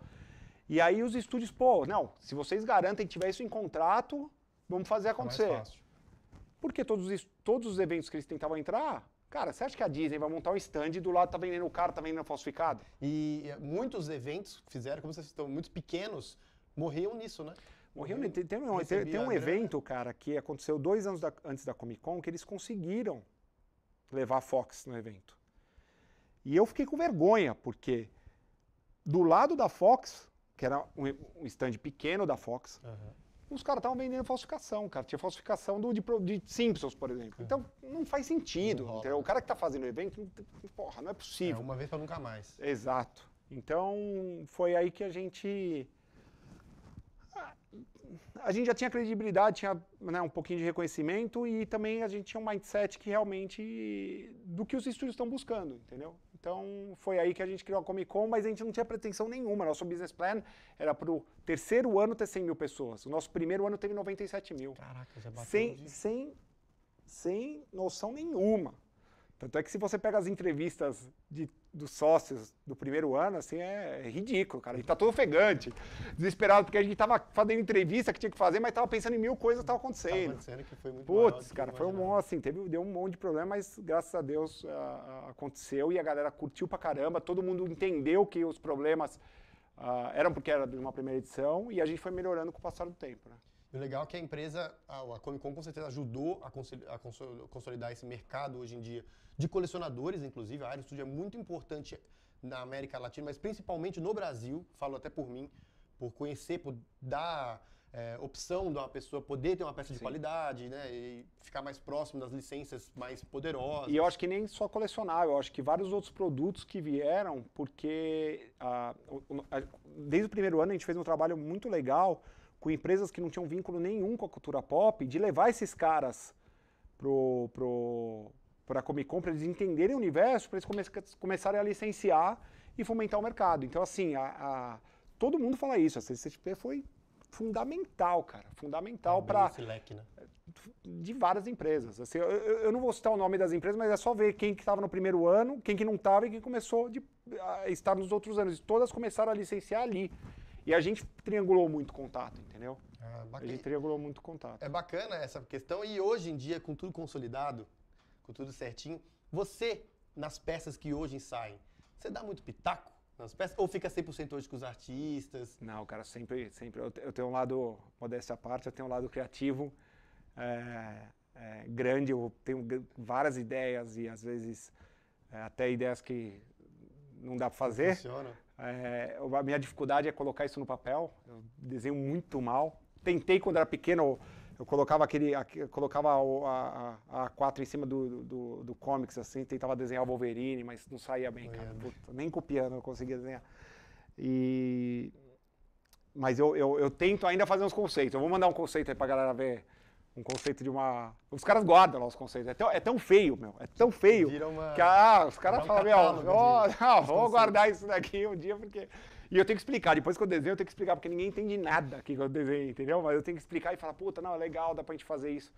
E aí os estúdios, pô, não, se vocês garantem que tiver isso em contrato, vamos fazer acontecer. É porque todos os, todos os eventos que eles tentavam entrar, Cara, você acha que a Disney vai montar um stand e do lado tá vendendo o cara, tá vendendo falsificado? E eh, muitos eventos fizeram, como vocês estão, muitos pequenos Morriam nisso, né? Morriam. Tem, tem, tem, tem, tem um evento, cara, que aconteceu dois anos da, antes da Comic Con, que eles conseguiram levar a Fox no evento. E eu fiquei com vergonha, porque do lado da Fox, que era um, um stand pequeno da Fox, uhum. os caras estavam vendendo falsificação, cara. Tinha falsificação do, de, de Simpsons, por exemplo. Uhum. Então, não faz sentido. Não o cara que está fazendo o evento, porra, não é, é possível. É uma vez para nunca mais. Exato. Então, foi aí que a gente a gente já tinha credibilidade, tinha né, um pouquinho de reconhecimento e também a gente tinha um mindset que realmente do que os estúdios estão buscando, entendeu? Então foi aí que a gente criou a Comic Con, mas a gente não tinha pretensão nenhuma. Nosso business plan era para o terceiro ano ter 100 mil pessoas. O nosso primeiro ano teve 97 mil. Caraca, já Sem, de... sem, sem noção nenhuma. Tanto é que se você pega as entrevistas de dos sócios do primeiro ano, assim, é ridículo, cara. A gente tá todo ofegante, desesperado, porque a gente tava fazendo entrevista que tinha que fazer, mas tava pensando em mil coisas que tava acontecendo. Tava acontecendo que foi muito Putz, cara, foi um, assim, teve, deu um monte de problema, mas graças a Deus ah, ah, aconteceu e a galera curtiu pra caramba, todo mundo entendeu que os problemas ah, eram porque era de uma primeira edição e a gente foi melhorando com o passar do tempo, né? o legal é que a empresa, a Comic Con com certeza ajudou a consolidar esse mercado hoje em dia de colecionadores, inclusive. A Aero Studio é muito importante na América Latina, mas principalmente no Brasil, falo até por mim, por conhecer, por dar é, opção de uma pessoa poder ter uma peça de Sim. qualidade, né? E ficar mais próximo das licenças mais poderosas. E eu acho que nem só colecionar, eu acho que vários outros produtos que vieram, porque ah, desde o primeiro ano a gente fez um trabalho muito legal com empresas que não tinham vínculo nenhum com a cultura pop, de levar esses caras pro, pro, para a Comic Con, para eles entenderem o universo, para eles come começarem a licenciar e fomentar o mercado. Então, assim, a, a, todo mundo fala isso. A CCXP foi fundamental, cara. Fundamental é para. Né? De várias empresas. Assim, eu, eu, não vou citar o nome das empresas, mas é só ver quem que estava no primeiro ano, quem que não estava e quem começou de, a estar nos outros anos. E todas começaram a licenciar ali. E a gente triangulou muito contato, entendeu? Ah, a gente triangulou muito contato. É bacana essa questão. E hoje em dia, com tudo consolidado, com tudo certinho, você, nas peças que hoje saem, você dá muito pitaco? nas peças? Ou fica 100% hoje com os artistas? Não, cara, sempre, sempre. Eu, tenho um lado, modéstia à parte, eu tenho um lado criativo é, é, grande, eu tenho várias ideias e às vezes é, até ideias que não dá para fazer. Funciona. É, a minha dificuldade é colocar isso no papel. Eu desenho muito mal. Tentei quando era pequeno, eu colocava aquele, a, colocava a, a, a, quatro em cima do, do, do comics assim, tentava desenhar o Wolverine, mas não saía bem, cara. Puta, nem copiando eu conseguia desenhar. E mas eu, eu, eu, tento ainda fazer uns conceitos. Eu vou mandar um conceito aí a galera ver um conceito de uma. Os caras guardam lá os conceitos. É tão, é tão feio, meu. É tão feio. uma... Que ah, os caras falam, meu, vou guardar isso daqui um dia, porque. E eu tenho que explicar. Depois que eu desenho, eu tenho que explicar, porque ninguém entende nada que eu desenho, entendeu? Mas eu tenho que explicar e falar, puta, não, é legal, dá pra gente fazer isso.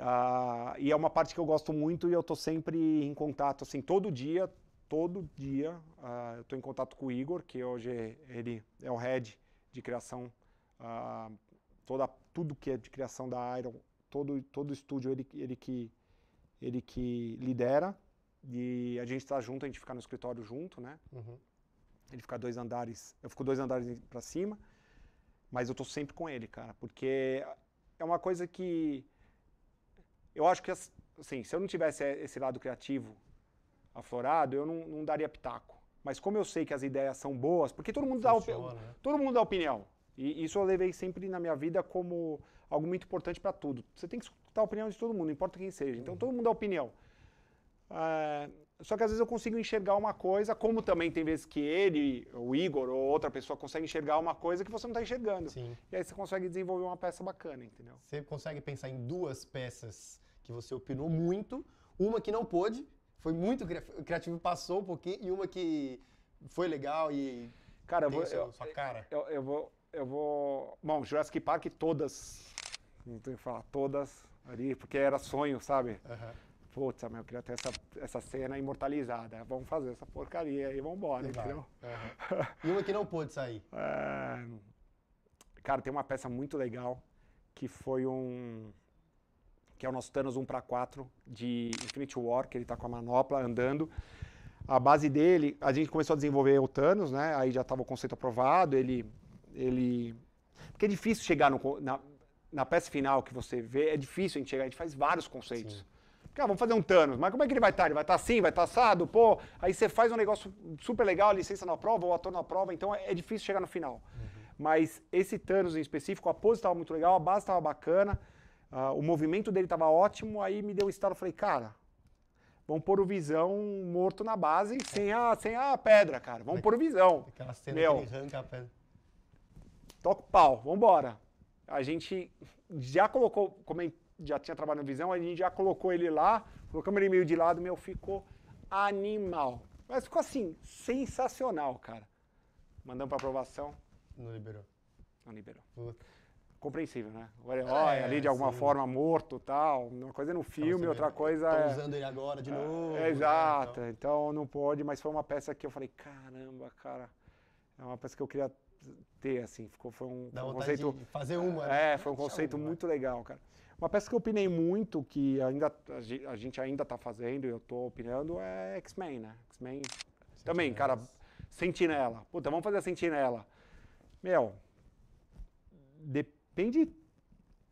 Ah, e é uma parte que eu gosto muito e eu tô sempre em contato, assim, todo dia, todo dia, ah, eu tô em contato com o Igor, que hoje ele é o head de criação. Ah, toda a tudo que é de criação da Iron, todo todo estúdio ele ele que ele que lidera e a gente está junto, a gente fica no escritório junto, né? Uhum. Ele fica dois andares, eu fico dois andares para cima, mas eu tô sempre com ele, cara, porque é uma coisa que eu acho que assim, se eu não tivesse é, esse lado criativo aflorado, eu não, não daria pitaco. Mas como eu sei que as ideias são boas, porque todo mundo Funciona, dá, né? todo mundo dá opinião. E isso eu levei sempre na minha vida como algo muito importante para tudo. Você tem que escutar a opinião de todo mundo, não importa quem seja. Então todo mundo dá opinião. É, só que às vezes eu consigo enxergar uma coisa, como também tem vezes que ele, o Igor ou outra pessoa consegue enxergar uma coisa que você não está enxergando. Sim. E aí você consegue desenvolver uma peça bacana, entendeu? Você consegue pensar em duas peças que você opinou muito, uma que não pôde, foi muito criativo, passou um pouquinho, e uma que foi legal e. Cara, eu vou. Seu, eu, sua cara. eu, eu vou eu vou. Bom, Jurassic Park todas. Não tenho que falar todas ali, porque era sonho, sabe? Uhum. Putz, meu, eu queria ter essa, essa cena imortalizada. Vamos fazer essa porcaria e vamos embora, entendeu? Uhum. e uma que não pôde sair. É... Cara, tem uma peça muito legal que foi um. que é o nosso Thanos 1 para 4 de Infinity War, que ele tá com a manopla andando a base dele, a gente começou a desenvolver o Thanos, né? Aí já estava o conceito aprovado, ele ele. Porque é difícil chegar no, na, na, peça final que você vê, é difícil a gente chegar, a gente faz vários conceitos. Porque, ah, vamos fazer um Thanos, mas como é que ele vai estar? Ele vai estar assim, vai estar assado, pô. Aí você faz um negócio super legal, licença na prova, ou ator na prova, então é, é difícil chegar no final. Uhum. Mas esse Thanos em específico, a pose estava muito legal, a base estava bacana, uh, o movimento dele estava ótimo, aí me deu um estalo, falei, cara, Vamos pôr o Visão morto na base, é. sem a, sem a pedra, cara. Vamos pôr o Visão. Aquela cena Meu, que ele arranca a pedra toca o pau, vambora. A gente já colocou, como já tinha trabalhado na visão, a gente já colocou ele lá, colocamos ele meio de lado, meu, ficou animal. Mas ficou assim, sensacional, cara. Mandamos para aprovação. Não liberou. Não liberou. Puta. Compreensível, né? O é, Areói é, ali de alguma sim. forma morto tal. Uma coisa no filme, outra coisa. Estou é... usando ele agora de é, novo. É, né, exato. Né? Então. então não pode, mas foi uma peça que eu falei: caramba, cara. É uma peça que eu queria ter, assim, ficou, foi um, Dá um conceito. fazer uma, né? É, foi um conceito uma. muito legal, cara. Uma peça que eu opinei muito, que ainda, a gente ainda tá fazendo, e eu tô opinando, é X-Men, né? X-Men. Também, cara, Sentinela. Puta, vamos fazer a Sentinela. Meu, depende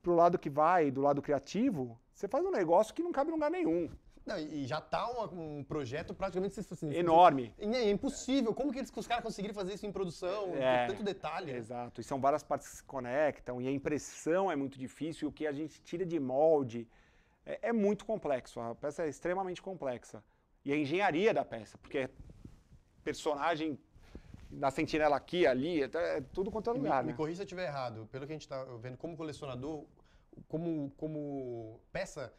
pro lado que vai, do lado criativo, você faz um negócio que não cabe em lugar nenhum. Não, e já está um projeto praticamente assim, enorme. É, impossível. Como que eles, os caras conseguiram fazer isso em produção, é, com tanto detalhe? Né? Exato. E são várias partes que se conectam e a impressão é muito difícil. O que a gente tira de molde é, é muito complexo. A peça é extremamente complexa. E a engenharia da peça, porque é personagem na sentinela aqui, ali, é, é tudo quanto é lugar. Me, né? me corrija se eu estiver errado. Pelo que a gente está vendo, como colecionador, como, como peça,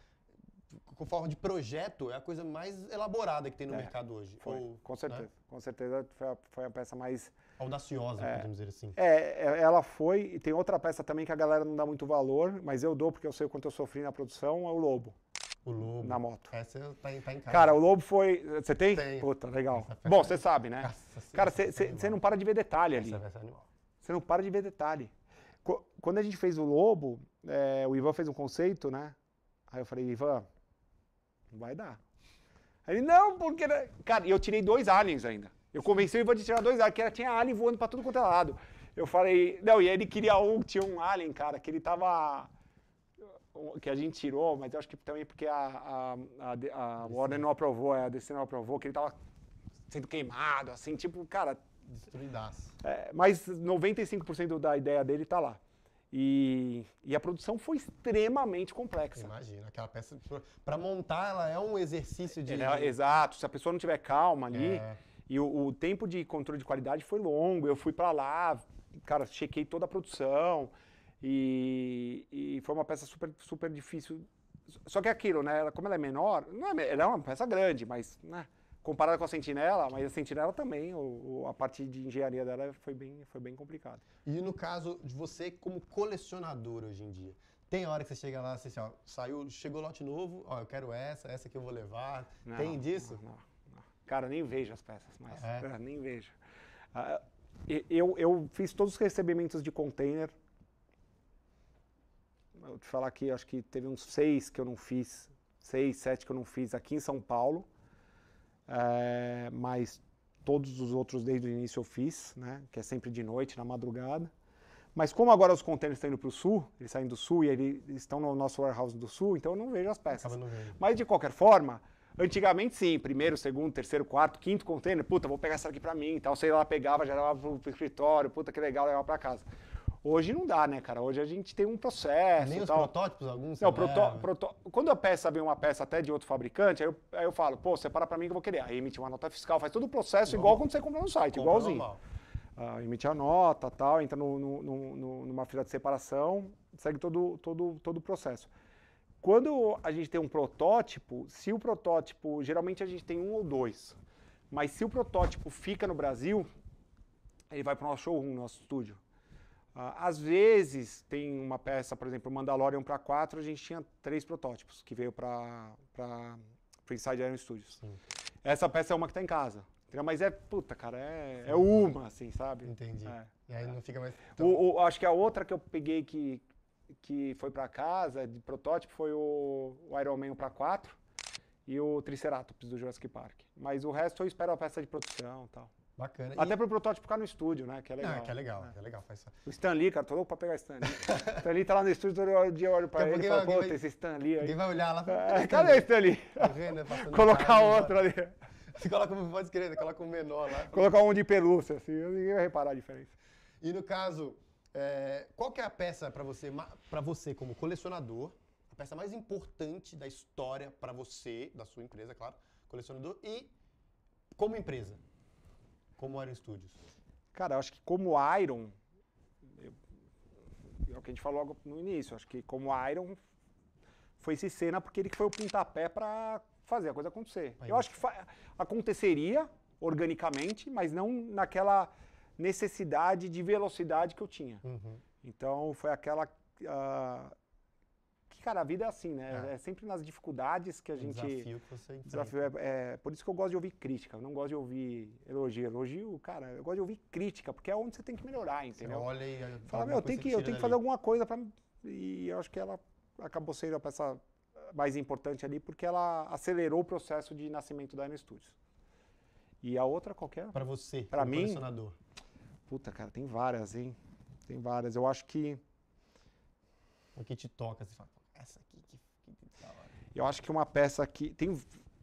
com forma de projeto, é a coisa mais elaborada que tem no é, mercado hoje. Foi, Ou, com certeza. Né? Com certeza foi a, foi a peça mais... Audaciosa, é, podemos dizer assim. É, é, ela foi, e tem outra peça também que a galera não dá muito valor, mas eu dou porque eu sei o quanto eu sofri na produção, é o Lobo. O Lobo. Na moto. Essa tá em, tá em casa. Cara, o Lobo foi. Você tem? Tenho. Puta, legal. Bom, é você sabe, né? Nossa, cara, você é não para de ver detalhe ali. Você não para de ver detalhe. Quando a gente fez o Lobo, é, o Ivan fez um conceito, né? Aí eu falei, Ivan, não vai dar. Aí ele, não, porque. Cara, eu tirei dois aliens ainda. Eu convenci o Ivan de tirar dois aliens, que tinha alien voando pra tudo quanto é lado. Eu falei, não, e aí ele queria um, tinha um alien, cara, que ele tava. Que a gente tirou, mas eu acho que também porque a, a, a, a Warner não aprovou, é, a DC não aprovou, que ele tava sendo queimado, assim, tipo, cara. Destruidaço. É, mas 95% da ideia dele tá lá. E, e, a produção foi extremamente complexa. Imagina, aquela peça para montar ela é um exercício de. É, exato, se a pessoa não tiver calma ali. É. E o, o, tempo de controle de qualidade foi longo. Eu fui para lá, cara, chequei toda a produção e, e, foi uma peça super, super difícil. Só que é aquilo, né? Ela, como ela é menor, não é, ela é uma peça grande, mas né, comparada com a Sentinela, mas a Sentinela também, o, o, a parte de engenharia dela foi bem, foi bem complicada. E no caso de você como colecionador hoje em dia, tem hora que você chega lá, assim, ó, saiu, chegou lote novo, ó, eu quero essa, essa que eu vou levar. Não, tem disso? Não, não, não. Cara, nem vejo as peças mais. É. Cara, nem vejo. Uh, eu, eu fiz todos os recebimentos de container. Vou te falar que acho que teve uns seis que eu não fiz, seis, sete que eu não fiz aqui em São Paulo é, mas todos os outros desde o início eu fiz, né, que é sempre de noite, na madrugada. Mas como agora os contêineres estão indo para o sul, eles saem do sul e eles estão no nosso warehouse do sul, então eu não vejo as peças. Mas de qualquer forma, antigamente sim, primeiro, segundo, terceiro, quarto, quinto contêiner, puta, vou pegar essa aqui para mim Então Sei lá, pegava, já levava o escritório, puta que legal, levava para casa. Hoje não dá, né, cara? Hoje a gente tem um processo. Nem os tal. protótipos, alguns. Não, proto, proto, quando a peça vem uma peça até de outro fabricante, aí eu, aí eu falo, pô, separa para mim que eu vou querer. Aí emite uma nota fiscal, faz todo o processo igual quando você compra no site, compra igualzinho. Ah, emite a nota, tal, entra no, no, no, numa fila de separação, segue todo, todo, todo o processo. Quando a gente tem um protótipo, se o protótipo, geralmente a gente tem um ou dois, mas se o protótipo fica no Brasil, ele vai para o nosso showroom, nosso estúdio. Ah, às vezes, tem uma peça, por exemplo, Mandalorian para 4, a gente tinha três protótipos que veio para o Inside Iron Studios. Sim. Essa peça é uma que está em casa. Mas é, puta, cara, é, é uma, assim, sabe? Entendi. É, e aí não fica mais. Tão... O, o, acho que a outra que eu peguei que, que foi para casa, de protótipo, foi o, o Iron Man para 4 e o Triceratops do Jurassic Park. Mas o resto eu espero a peça de produção e tal. Bacana. Até e... para o protótipo ficar no estúdio, né? Que é legal. Não, que é legal, né? que é legal. Faz... O Stanley, cara, tô tá louco para pegar Stanley. Stanley Stan Lee tá lá no estúdio, todo dia eu olho para ele e falo, pô, vai... esse Stanley aí. Alguém vai olhar lá é, cadê o Stanley? Tá tá Colocar cara, né, outro ali. Você coloca, pode escrever, coloca um menor lá. Colocar um de pelúcia, assim, ninguém vai reparar a diferença. E no caso, é, qual que é a peça para você, para você como colecionador, a peça mais importante da história para você, da sua empresa, claro, colecionador, e como empresa? Como Iron Studios? Cara, eu acho que como Iron, eu, é o que a gente falou no início, acho que como Iron foi esse cena porque ele foi o pontapé para fazer a coisa acontecer. Aí eu acho que aconteceria organicamente, mas não naquela necessidade de velocidade que eu tinha. Uhum. Então foi aquela uh, cara, a vida é assim, né? É, é sempre nas dificuldades que a é gente. Desafio que você enfrenta. Desafio é, é, por isso que eu gosto de ouvir crítica. Eu não gosto de ouvir elogio. Elogio, cara, eu gosto de ouvir crítica, porque é onde você tem que melhorar, entendeu? Você olha e. Fala, meu, eu tenho que, eu tenho que fazer alguma coisa para. E eu acho que ela acabou sendo a peça mais importante ali, porque ela acelerou o processo de nascimento da Aero Studios. E a outra qualquer? Para você, para mim. Colecionador. Puta, cara, tem várias, hein? Tem várias. Eu acho que. O que te toca, você assim, fala, peça aqui que, que da hora. Eu acho que uma peça que. Tem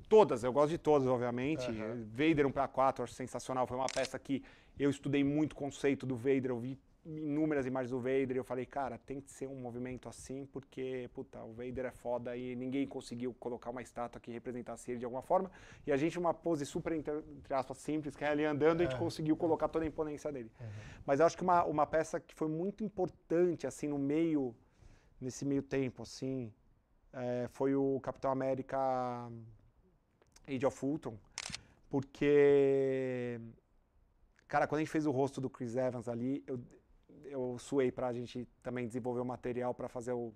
todas, eu gosto de todas, obviamente. Uhum. Vader 1x4, acho sensacional. Foi uma peça que eu estudei muito o conceito do Vader, eu vi inúmeras imagens do Vader e eu falei, cara, tem que ser um movimento assim, porque, puta, o Vader é foda e ninguém conseguiu colocar uma estátua que representasse ele de alguma forma. E a gente, uma pose super, entre aspas, simples, que é ali andando, a gente é. conseguiu colocar toda a imponência dele. Uhum. Mas eu acho que uma, uma peça que foi muito importante, assim, no meio nesse meio tempo, assim, é, foi o Capitão América eh, Age of Fulton, porque, cara, quando a gente fez o rosto do Chris Evans ali, eu, eu suei pra gente também desenvolver o material para fazer o,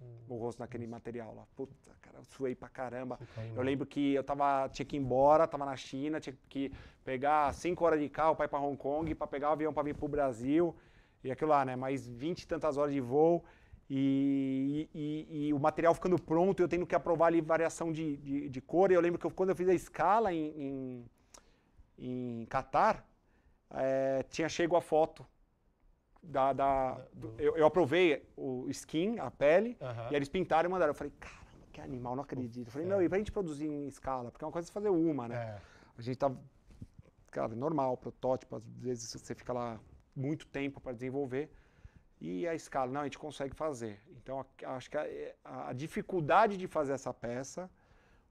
hum. o rosto naquele material lá. Puta, cara, eu suei pra caramba. Tá eu lembro que eu tava, tinha que ir embora, tava na China, tinha que pegar 5 horas de carro pra ir pra Hong Kong, pra pegar o avião pra vir pro Brasil, e aquilo lá, né? Mais 20 e tantas horas de voo. E, e, e, o material ficando pronto, eu tendo que aprovar ali variação de, de, de cor. Eu lembro que eu, quando eu fiz a escala em, em, em Catar, é, eh, tinha chego a foto. Da, da do, eu, eu, aprovei o skin, a pele, e eles pintaram e mandaram. Eu falei, caramba, que animal, não acredito. Eu falei, é. meu, e pra gente produzir em escala? Porque é uma coisa de é fazer uma, né? É. A gente tá, cara, normal, protótipo, às vezes você fica lá muito tempo para desenvolver. E a escala, não, a gente consegue fazer. Então, acho que é, a, a dificuldade de fazer essa peça,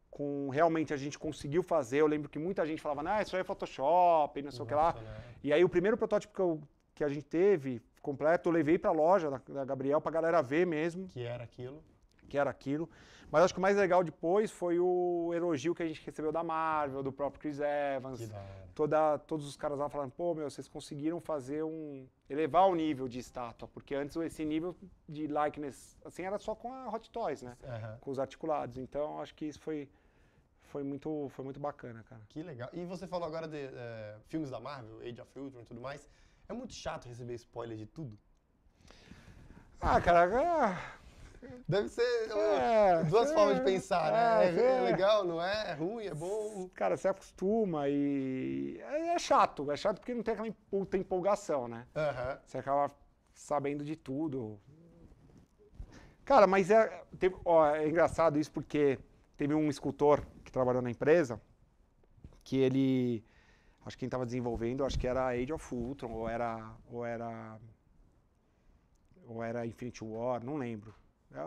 com realmente a gente conseguiu fazer, eu lembro que muita gente falava, ah, isso aí é Photoshop, não sei Nossa, o que lá. Né? E aí o primeiro protótipo que, eu, que a gente teve, completo, eu levei para a loja da, da Gabriel, para a galera ver mesmo. Que era aquilo. Que era aquilo. Mas acho que o mais legal depois foi o elogio que a gente recebeu da Marvel, do próprio Chris Evans. Toda, todos os caras lá falando, pô, meu, vocês conseguiram fazer um. elevar o nível de estátua, porque antes esse nível de likeness, assim, era só com a Hot Toys, né? Uhum. Com os articulados. Então acho que isso foi. Foi muito, foi muito bacana, cara. Que legal. E você falou agora de é, filmes da Marvel, Age of Ultron e tudo mais. É muito chato receber spoiler de tudo? Ah, cara, é, Deve ser é, duas é, formas de pensar, né? Ah, é, né? É, legal, não é? É ruim, é bom. Cara, você acostuma e. É, é, chato, é chato porque não tem aquela puta empolgação, né? Uhum. Você acaba sabendo de tudo. Cara, mas é, teve, ó, é engraçado isso porque teve um escultor que trabalhou na empresa que ele. Acho que quem estava desenvolvendo, acho que era Age of Ultron, ou era. Ou era ou era Infinity War, não lembro.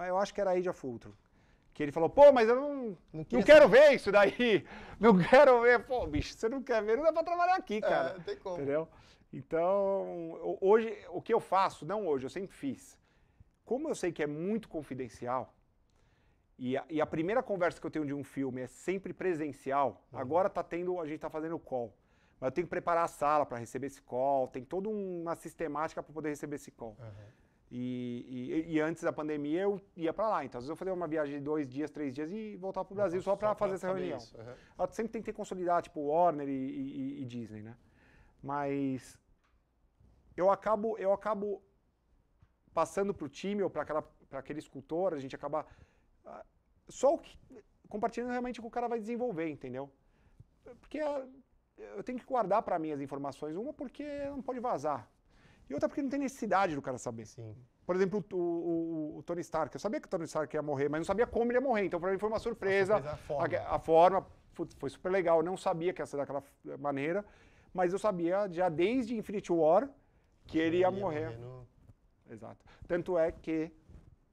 Eu acho que era Age of Ultron. Que ele falou, pô, mas eu não, não, não quero ver isso daí. Não quero ver. Pô, bicho, você não quer ver, não dá pra trabalhar aqui, é, cara. É, não tem como. Entendeu? Então, hoje, o que eu faço, não hoje, eu sempre fiz. Como eu sei que é muito confidencial, e a, e a primeira conversa que eu tenho de um filme é sempre presencial, uhum. agora tá tendo, a gente tá fazendo o call. Mas eu tenho que preparar a sala para receber esse call, tem toda uma sistemática para poder receber esse call. Uhum. E, e, e, antes da pandemia eu ia para lá. Então, às vezes eu fazia uma viagem de dois dias, três dias e voltava para o Brasil só para fazer essa reunião. uhum. Ela sempre tem que consolidar, tipo, Warner e, e, Disney, né? Mas eu acabo, eu acabo passando para o time ou para aquele escultor, a gente acaba ah, só que, compartilhando realmente o que o cara vai desenvolver, entendeu? Porque ah, eu tenho que guardar para mim as informações. Uma, porque não pode vazar. E outra porque não tem necessidade do cara saber. Sim. Por exemplo, o, o, o, Tony Stark. Eu sabia que o Tony Stark ia morrer, mas não sabia como ele ia morrer. Então, para mim, foi uma surpresa. A, surpresa, a forma. A, a forma foi super legal. Eu não sabia que ia ser daquela eh, maneira. Mas eu sabia já desde Infinity War que ele ia, ia morrer. morrer no... Exato. Tanto é que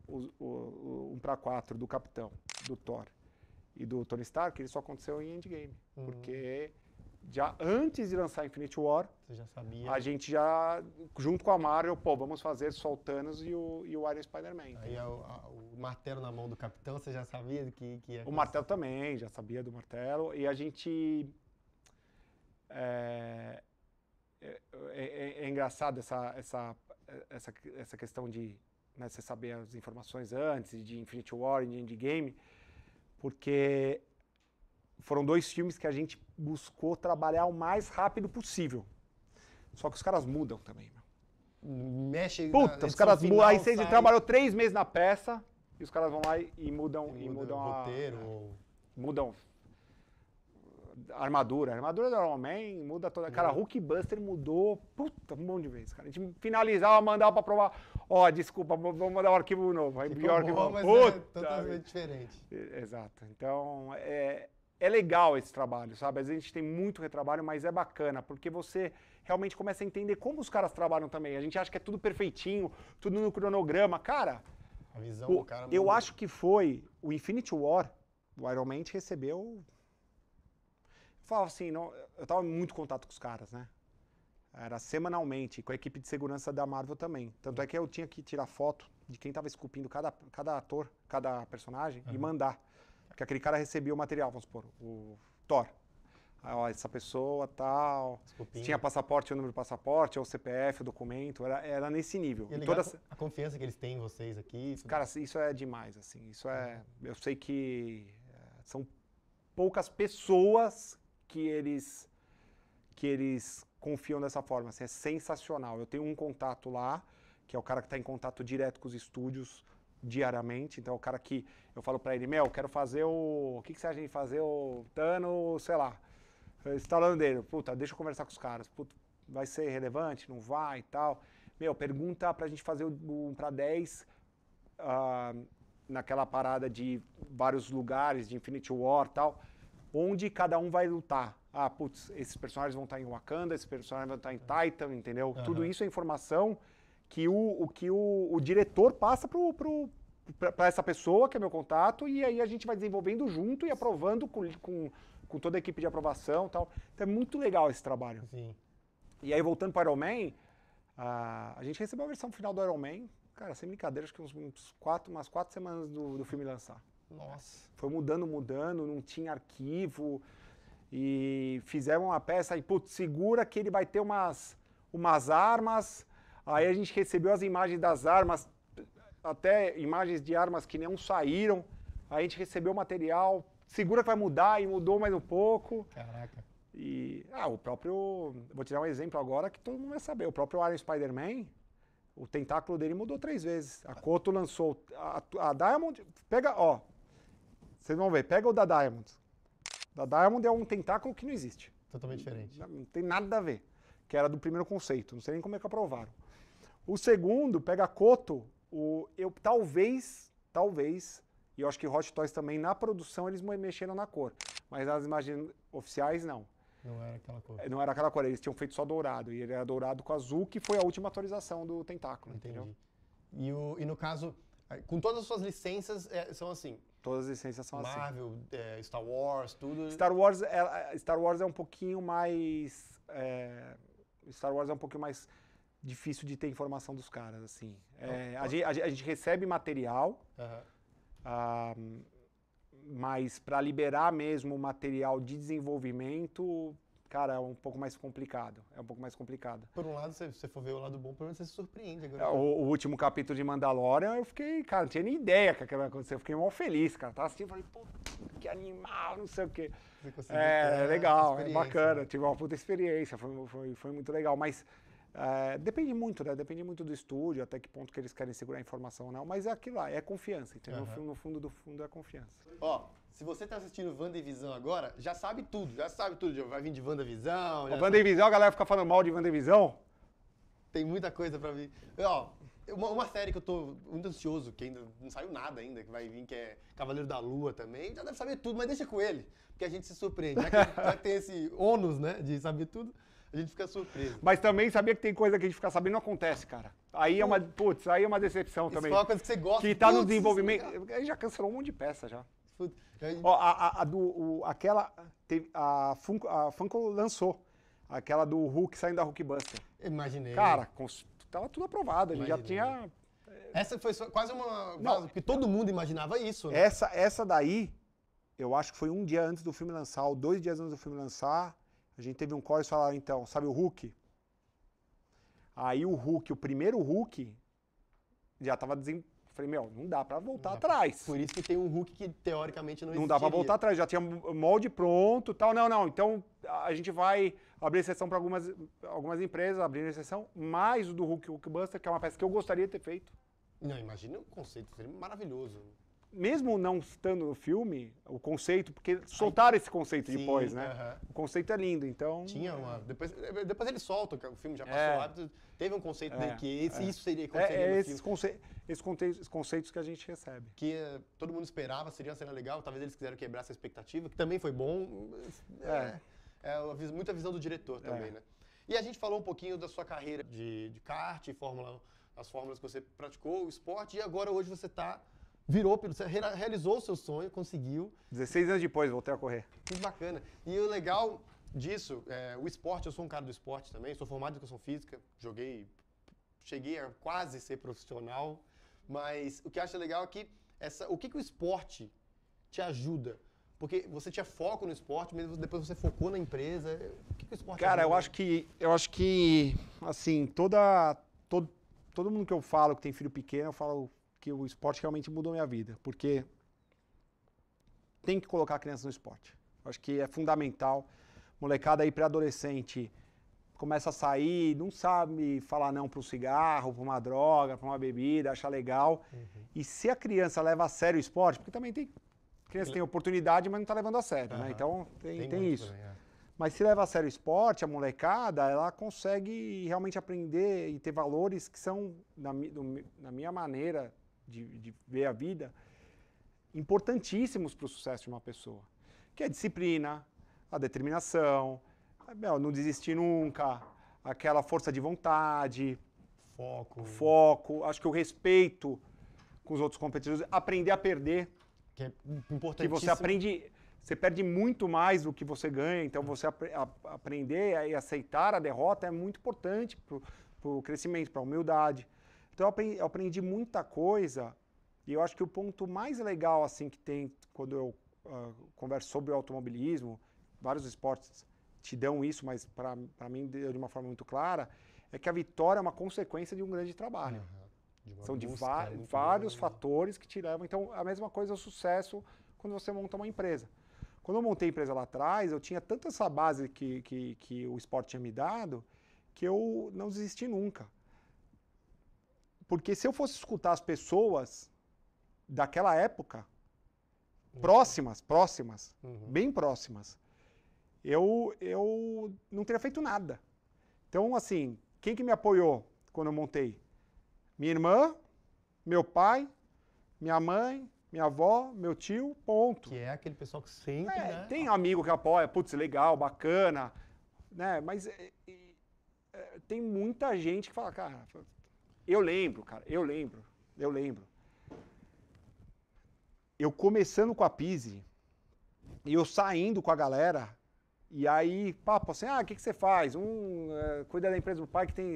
o, o, 1 para 4 do Capitão, do Thor e do Tony Stark, ele só aconteceu em Endgame. Uhum. Porque já antes de lançar Infinity War, a gente já, junto com a Marvel, pô, vamos fazer só o Thanos e o, e o Iron Spider-Man. Aí a, é a, o martelo na mão do Capitão, você já sabia que, que ia O martelo também, já sabia do martelo. E a gente... É, é, é, é engraçado essa, essa, essa, essa questão de né, você saber as informações antes de Infinity War e de Endgame, porque foram dois filmes que a gente buscou trabalhar o mais rápido possível. Só que os caras mudam também, meu. Mexe Puta, os caras mudam. Aí você trabalhou três meses na peça e os caras vão lá e mudam. E, e mudam, o roteiro. A, Mudam armadura. armadura do homem Man muda toda. Cara, uhum. Hulk Buster mudou, puta, um monte de vezes, cara. A gente finalizava, mandava pra provar. Ó, oh, desculpa, vamos mandar um arquivo novo. Aí, que pior bom, que... Mas é puta, é totalmente diferente. Exato. Então, é, é legal esse trabalho, sabe? Às vezes a gente tem muito retrabalho, mas é bacana, porque você realmente começa a entender como os caras trabalham também. A gente acha que é tudo perfeitinho, tudo no cronograma. Cara, a visão o, do cara é eu acho que foi o Infinity War, o Iron Man recebeu. Eu falava assim, não, eu tava em muito contato com os caras, né? Era semanalmente, com a equipe de segurança da Marvel também. Tanto é que eu tinha que tirar foto de quem tava esculpindo cada, cada ator, cada personagem uhum. e mandar que aquele cara recebia o material, vamos supor, o Thor. Ah, ó, essa pessoa tal. Desculpinha. Tinha passaporte, o número do passaporte, o CPF, o documento, era, era nesse nível. E, é e toda a confiança que eles têm em vocês aqui. Tudo. Cara, assim, isso é demais, assim. Isso é. Uhum. Eu sei que eh, são poucas pessoas que eles que eles confiam dessa forma. Assim, é sensacional. Eu tenho um contato lá, que é o cara que está em contato direto com os estúdios diariamente. Então, o cara que eu falo para ele, meu, quero fazer o. O que, que você acha de fazer o Tano, sei lá, instalando dele? Puta, deixa eu conversar com os caras. Puta, vai ser relevante? Não vai e tal. Meu, pergunta pra gente fazer um para 10 uh, ah, naquela parada de vários lugares, de Infinity War tal. Onde cada um vai lutar. Ah, putz, esses personagens vão estar tá em Wakanda, esses personagens vão estar tá em Titan, entendeu? Uhum. Tudo isso é informação que o, o que o, o diretor passa para essa pessoa, que é meu contato, e aí a gente vai desenvolvendo junto e aprovando com, com, com toda a equipe de aprovação tal. Então é muito legal esse trabalho. Sim. E aí, voltando para o Iron Man, a, a gente recebeu a versão final do Iron Man, cara, sem brincadeira, acho que uns, uns quatro, umas quatro semanas do, do filme lançar. Nossa. Foi mudando, mudando, não tinha arquivo. E fizeram uma peça e, putz, segura que ele vai ter umas, umas armas Aí a gente recebeu as imagens das armas, até imagens de armas que não saíram. Aí a gente recebeu o material, segura que vai mudar, e mudou mais um pouco. Caraca. E, ah, o próprio, vou tirar um exemplo agora que todo mundo vai saber, o próprio Iron Spider-Man, o tentáculo dele mudou três vezes. A Koto lançou, a, a Diamond, pega, ó, vocês vão ver, pega o da Diamond. Da Diamond é um tentáculo que não existe. Totalmente diferente. Não, não tem nada a ver, que era do primeiro conceito, não sei nem como é que aprovaram. O segundo, pega Coto, o, eu talvez, talvez, e eu acho que Hot Toys também, na produção, eles mexeram na cor. Mas nas imagens oficiais, não. Não era aquela cor. Não era aquela cor, eles tinham feito só dourado. E ele era dourado com azul, que foi a última atualização do Tentáculo, Entendi. entendeu? E, o, e no caso, com todas as suas licenças, é, são assim. Todas as licenças são Marvel, assim. Marvel, é, Star Wars, tudo. Star Wars é, Star Wars é um pouquinho mais. É, Star Wars é um pouquinho mais difícil de ter informação dos caras, assim. É, é a, gente, a, gente, recebe material, uhum. mas para liberar mesmo o material de desenvolvimento, cara, é um pouco mais complicado. É um pouco mais complicado. Por um lado, se você for ver o lado bom, pelo menos você se surpreende. Agora. É, o, o, último capítulo de Mandalorian, eu fiquei, cara, não tinha nem ideia que aquilo ia acontecer. Eu fiquei mal feliz, cara. Tava assim falei, pô, que animal, não sei o quê. É, é legal, é bacana. Né? Tive uma puta experiência, foi, foi, foi muito legal. Mas é, depende muito, né? Depende muito do estúdio, até que ponto que eles querem segurar a informação ou não. Mas é aquilo lá, é confiança, entendeu? Uhum. No fundo do fundo é confiança. Ó, se você está assistindo WandaVisão agora, já sabe tudo, já sabe tudo. Vai vir de WandaVisão... Já... WandaVisão, a galera fica falando mal de WandaVisão. Tem muita coisa pra vir. Ó, uma, uma, série que eu tô muito ansioso, que ainda não saiu nada ainda, que vai vir, que é Cavaleiro da Lua também, já deve saber tudo, mas deixa com ele, porque a gente se surpreende. Já que, já que tem esse ônus, né, de saber tudo... A gente fica surpreso. Mas também sabia que tem coisa que a gente fica sabendo não acontece, cara. Aí é uma, putz, aí é uma decepção Isso também. Foi uma coisa que você gosta. Que tá putz, no desenvolvimento. Né, aí já cancelou um monte de peça já. Aí... Ó, a, a, a do, o, aquela, teve, a, Funko, a Funko lançou. Aquela do Hulk saindo da Hulk Buster. Imaginei. Cara, cons... tava tudo aprovado, a gente Imaginei. já tinha... É. Essa foi quase uma... Não, porque todo mundo imaginava isso. Né? Essa, essa daí, eu acho que foi um dia antes do filme lançar, ou dois dias antes do filme lançar, a gente teve um call e falaram, então, sabe o Hulk? Aí o Hulk, o primeiro Hulk, já estava dizendo. Falei, meu, não dá para voltar dá atrás. Por isso que tem um Hulk que teoricamente não Não dá para voltar atrás, já tinha molde pronto tal. Não, não, então a gente vai abrir exceção para algumas, algumas empresas, abrir exceção, mais o do Hulk Hulkbuster, que é uma peça que eu gostaria de ter feito. Não, imagina o conceito, seria maravilhoso mesmo não estando no filme, o conceito, porque soltaram esse conceito Sim, depois, né? Uh -huh. O conceito é lindo, então. Tinha uma. Depois, eh, eh, depois ele solta, o filme já é. passou é. lá, teve um conceito é. que é. esse, é. isso seria. É, é esses, conce, conceitos, conceitos que a gente recebe. Que uh, todo mundo esperava, seria uma cena legal, talvez eles quiseram quebrar essa expectativa, que também foi bom. É. é muita visão do diretor também, né? E a gente falou um pouquinho da sua carreira de, de kart, Fórmula as fórmulas que você praticou, o esporte, e agora hoje você está virou realizou o seu sonho, conseguiu. 16 anos depois, voltei a correr. Que bacana. E o legal disso, é, o esporte, eu sou um cara do esporte também, sou formado em educação física, joguei, cheguei a quase ser profissional, mas o que eu acho legal é que essa, o que, que o esporte te ajuda? Porque você tinha foco no esporte, mesmo depois você focou na empresa. O que, que o esporte Cara, ajuda? eu acho que eu acho que assim, toda todo, todo mundo que eu falo que tem filho pequeno, eu falo que o esporte realmente mudou minha vida, porque tem que colocar a criança no esporte. acho que é fundamental. Molecada aí pré-adolescente começa a sair, não sabe falar não para um cigarro, para uma droga, para uma bebida, acha legal. Uhum. E se a criança leva a sério o esporte, porque também tem criança tem oportunidade, mas não está levando a sério, uhum. né? Então tem, tem, tem isso. Também, é. Mas se leva a sério o esporte, a molecada, ela consegue realmente aprender e ter valores que são, na, na minha maneira, de, de ver a vida, importantíssimos para o sucesso de uma pessoa, que é a disciplina, a determinação, não desistir nunca, aquela força de vontade, foco, foco. Acho que o respeito com os outros competidores, aprender a perder, que é importantíssimo. Que você aprende, você perde muito mais do que você ganha, então você ap aprender e aceitar a derrota é muito importante para o crescimento, para a humildade. Então eu aprendi, muita coisa e eu acho que o ponto mais legal assim que tem quando eu uh, converso sobre o automobilismo, vários esportes te dão isso, mas para mim deu de uma forma muito clara, é que a vitória é uma consequência de um grande trabalho. Uhum. De São de é vários né? fatores que te levam. Então, a mesma coisa é o sucesso quando você monta uma empresa. Quando eu montei a empresa lá atrás, eu tinha tanta essa base que, que, que o esporte tinha me dado que eu não desisti nunca. Porque se eu fosse escutar as pessoas daquela época, uhum. próximas, próximas, uhum. bem próximas, eu, eu não teria feito nada. Então, assim, quem que me apoiou quando eu montei? Minha irmã, meu pai, minha mãe, minha avó, meu tio, ponto. Que é aquele pessoal que sempre. É, né? Tem amigo que apoia, putz, legal, bacana, né? Mas é, é, é tem muita gente que fala, cara, eu lembro, cara, eu lembro, eu lembro. Eu começando com a Pise e eu saindo com a galera, e aí, papo assim, ah, o que, que você faz? Um uh, cuida da empresa do pai que tem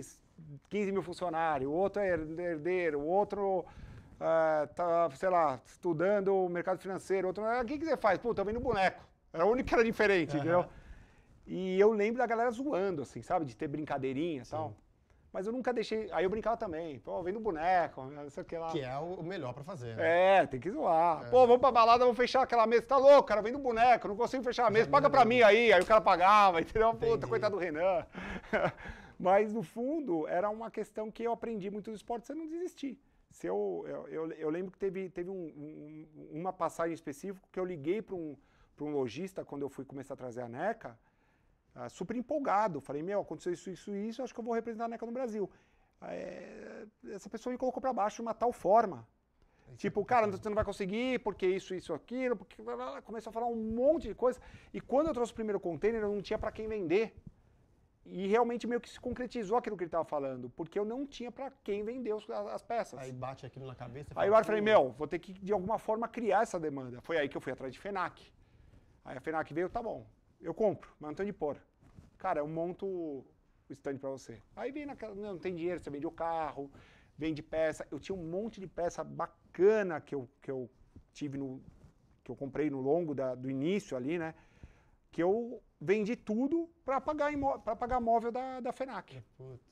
15 mil funcionários, o outro é herdeiro, o outro uh, tá, sei lá, estudando o mercado financeiro, outro, ah, o que, que você faz? Pô, também no boneco. Era é o único que era diferente, uhum. entendeu? E eu lembro da galera zoando, assim, sabe? De ter brincadeirinha e tal. Mas eu nunca deixei. Aí eu brincava também. Pô, vem no boneco, não sei o que lá. Que é o melhor pra fazer. Né? É, tem que zoar. É. Pô, vamos pra balada, vamos fechar aquela mesa. Tá louco, cara, vem no boneco, não consigo fechar a mesa. Paga pra mim aí. Aí o cara pagava, entendeu? Entendi. coitado do Renan. Mas no fundo, era uma questão que eu aprendi muito do esporte, você não desistir. Se eu, eu, eu, eu lembro que teve, teve um, um, uma passagem específica que eu liguei para um, pra um lojista quando eu fui começar a trazer a NECA ah, super empolgado. Falei, meu, aconteceu isso, isso e isso, acho que eu vou representar a NECA no Brasil. É, essa pessoa me colocou para baixo de uma tal forma. É tipo, que cara, você não vai conseguir, porque isso, isso, aquilo, porque começou a falar um monte de coisa. E quando eu trouxe o primeiro container, eu não tinha para quem vender. E realmente meio que se concretizou aquilo que ele estava falando, porque eu não tinha para quem vender as, peças. Aí bate aquilo na cabeça. Aí fala, eu falei, meu, vou ter que de alguma forma criar essa demanda. Foi aí que eu fui atrás de FENAC. Aí a FENAC veio, tá bom, eu compro, mas não tenho de pôr. Cara, eu monto o stand para você. Aí vem naquela, não, não tem dinheiro, você vende o carro, vende peça. Eu tinha um monte de peça bacana que eu, que eu tive no. que eu comprei no longo da, do início ali, né? Que eu vendi tudo para pagar, para pagar móvel da, da FENAC. É, putz.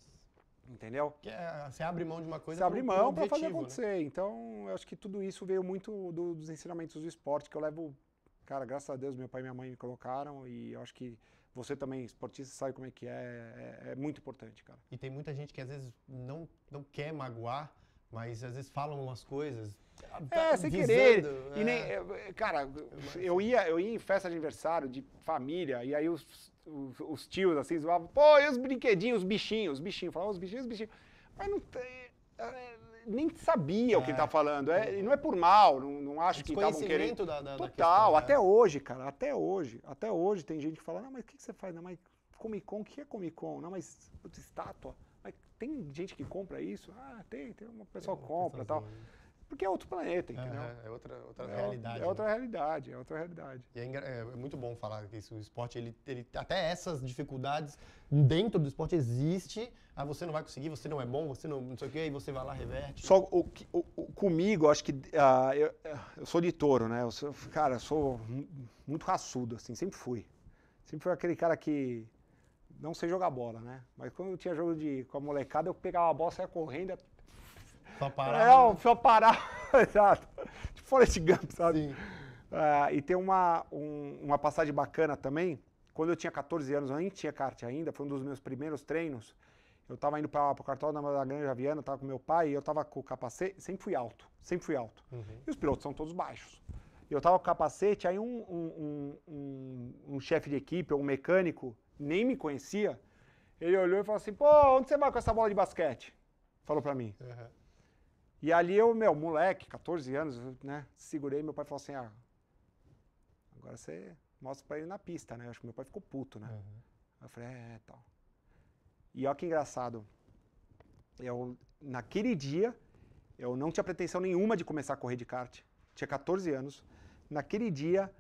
Entendeu? Que é, você abre mão de uma coisa. Você abre mão para fazer né? acontecer. Né? Então, eu acho que tudo isso veio muito do, dos ensinamentos do esporte que eu levo Cara, graças a Deus meu pai e minha mãe me colocaram e eu acho que você também, esportista, sabe como é que é, é, é muito importante, cara. E tem muita gente que às vezes não, não quer magoar, mas às vezes falam umas coisas. Ah, é, tá sem visando, querer. É... E nem, é, é, cara, eu ia, eu ia em festa de aniversário de família, e aí os, os, os tios assim zoavam, pô, e os brinquedinhos, os bichinhos, os bichinhos, falavam os bichinhos, os bichinhos. Mas não tem. É, nem sabia é. o que ele é. Tá falando. É, não é por mal, não, não acho que estavam querendo. Da, da, Total, da questão, né? até é. hoje, cara, até hoje. Até hoje tem gente que fala, não, mas o que, que você faz? Não, mas Comic Con, o que é Comic Con? Não, mas putz, estátua. Mas tem gente que compra isso? Ah, tem, tem um pessoal que compra e tal. Porque é outro planeta, entendeu? É, é outra, outra é, realidade. É né? outra realidade, é outra realidade. E é, é, é, muito bom falar que isso, o esporte, ele, ele, até essas dificuldades dentro do esporte existe. Ah, você não vai conseguir, você não é bom, você não, não sei o quê, aí você vai lá, reverte. Só o, o, o comigo, acho que uh, eu, eu, sou de touro, né? Eu sou, cara, eu sou muito raçudo, assim, sempre fui. Sempre fui aquele cara que não sei jogar bola, né? Mas quando eu tinha jogo de, com a molecada, eu pegava a bola, saia correndo, só parar. É, só parar, exato. Tipo Forrest Gump, sabe? Sim. Ah, e tem uma, um, uma passagem bacana também. Quando eu tinha 14 anos, eu nem tinha kart ainda, foi um dos meus primeiros treinos. Eu estava indo para o cartol da Granja Viana, estava com meu pai, e eu estava com o capacete, sempre fui alto, sempre fui alto. Uhum. E os pilotos são todos baixos. Eu estava com o capacete, aí um, um, um, um chefe de equipe, ou um mecânico, nem me conhecia, ele olhou e falou assim, pô, onde você vai com essa bola de basquete? Falou para mim. Uhum. E ali eu, meu, moleque, 14 anos, né? Segurei, meu pai falou assim, ah, agora você mostra pra ele na pista, né? Eu acho que meu pai ficou puto, né? Uhum. Eu falei, é, é, tal. E olha que engraçado. Eu, naquele dia, eu não tinha pretensão nenhuma de começar a correr de kart. Tinha 14 anos. Naquele dia,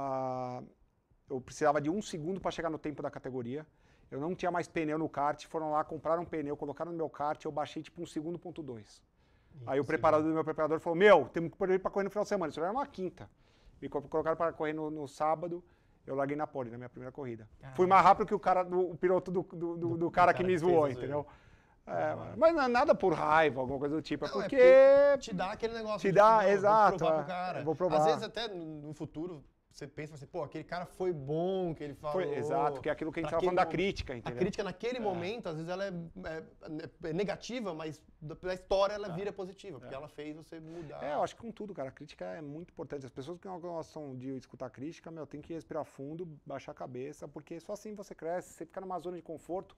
uh, eu precisava de um segundo para chegar no tempo da categoria. Eu não tinha mais pneu no kart, foram lá, compraram um pneu, colocaram no meu kart, eu baixei tipo um segundo ponto dois. Aí o preparador do meu preparador falou: Meu, temos que poder para correr no final de semana. Isso era uma quinta. Me colocaram para correr no, no, sábado. Eu larguei na pole na minha primeira corrida. Ah, Fui mais rápido que o cara, do, o piloto do, do, do, do cara, cara, que me zoou, entendeu? É, mas não é nada por raiva, alguma coisa do tipo. É não, é porque. É porque te dá aquele negócio. Te dá, exato. Vou provar, é, vou provar Às vezes, até no futuro, você pensa assim, pô, aquele cara foi bom que ele falou. Foi, exato, que é aquilo que a gente estava falando da crítica, entendeu? A crítica naquele é. momento, às vezes ela é, é, é negativa, mas pela história ela é. vira positiva, porque é. ela fez você mudar. É, eu acho que com tudo, cara, a crítica é muito importante. As pessoas que não gostam de escutar crítica, meu, tem que respirar fundo, baixar a cabeça, porque só assim você cresce, você fica numa zona de conforto.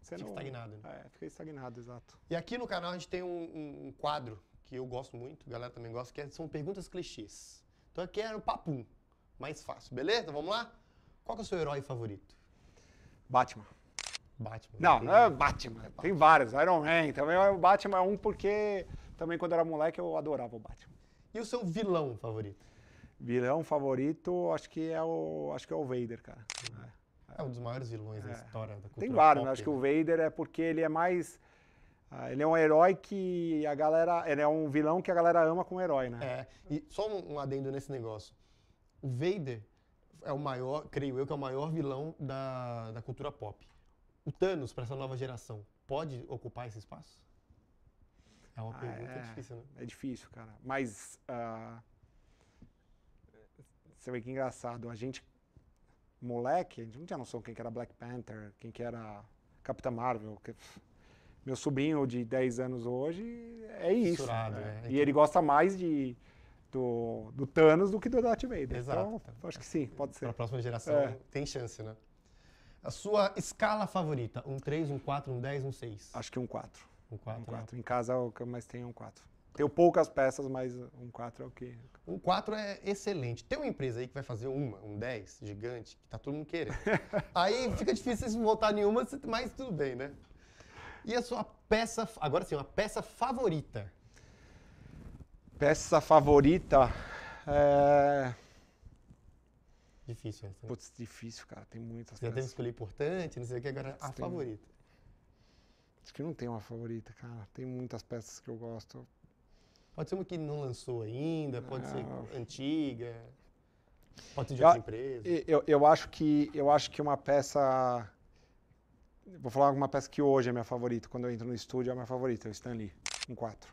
Você fica não... estagnado. Né? É, fica estagnado, exato. E aqui no canal a gente tem um, um quadro que eu gosto muito, a galera também gosta, que é, são perguntas clichês. Então aqui era o papum mais fácil, beleza? Vamos lá? Qual é o seu herói favorito? Batman. Batman. Não, não é Batman. é Batman. Tem vários. Iron Man também. É o Batman é um porque também quando era moleque eu adorava o Batman. E o seu vilão favorito? Vilão favorito, acho que é o, acho que é o Vader, cara. É, é um dos maiores vilões é. da história da cultura Tem vários, pop, né? acho que né? o Vader é porque ele é mais ah, ele é um herói que a galera. Ele é um vilão que a galera ama como herói, né? É. E só um adendo nesse negócio o Vader é o maior, creio eu, que é o maior vilão da, da cultura pop. O Thanos, para essa nova geração, pode ocupar esse espaço? É uma ah, pergunta é, difícil, né? É difícil, cara. Mas. Uh, você vê que é engraçado. A gente, moleque, a gente não tinha noção quem que era Black Panther, quem que era Capitã Marvel. Que... Meu sobrinho de 10 anos hoje é isso. Surado, é. né? é. E então ele gosta mais de do, do Thanos do que do Darth Vader. Então, Exato. Então, acho que sim, pode ser. Para a próxima geração é. tem chance, né? A sua escala favorita? Um 3, um 4, um 10, um 6? Acho que um 4. Um 4. Um 4. Né? Em casa é o que eu mais tenho é um 4. Tenho poucas peças, mas um 4 é o que. Um 4 é excelente. Tem uma empresa aí que vai fazer uma, um 10, gigante, que tá todo mundo querendo. aí fica difícil vocês montar nenhuma, mas tudo bem, né? E a sua peça, agora sim, uma peça favorita? Peça favorita. É... Difícil essa. Né? Putz, difícil, cara. Tem muitas. Você tem que escolher importante, não sei o que, agora Putz, a tem... favorita. Acho que não tem uma favorita, cara. Tem muitas peças que eu gosto. Pode ser uma que não lançou ainda, pode é... ser antiga, pode ser de eu, outra empresa. Eu, eu, acho que, eu acho que uma peça. Vou falar uma peça que hoje é minha favorita. Quando eu entro no estúdio, é a minha favorita, é o Stanley, em 4.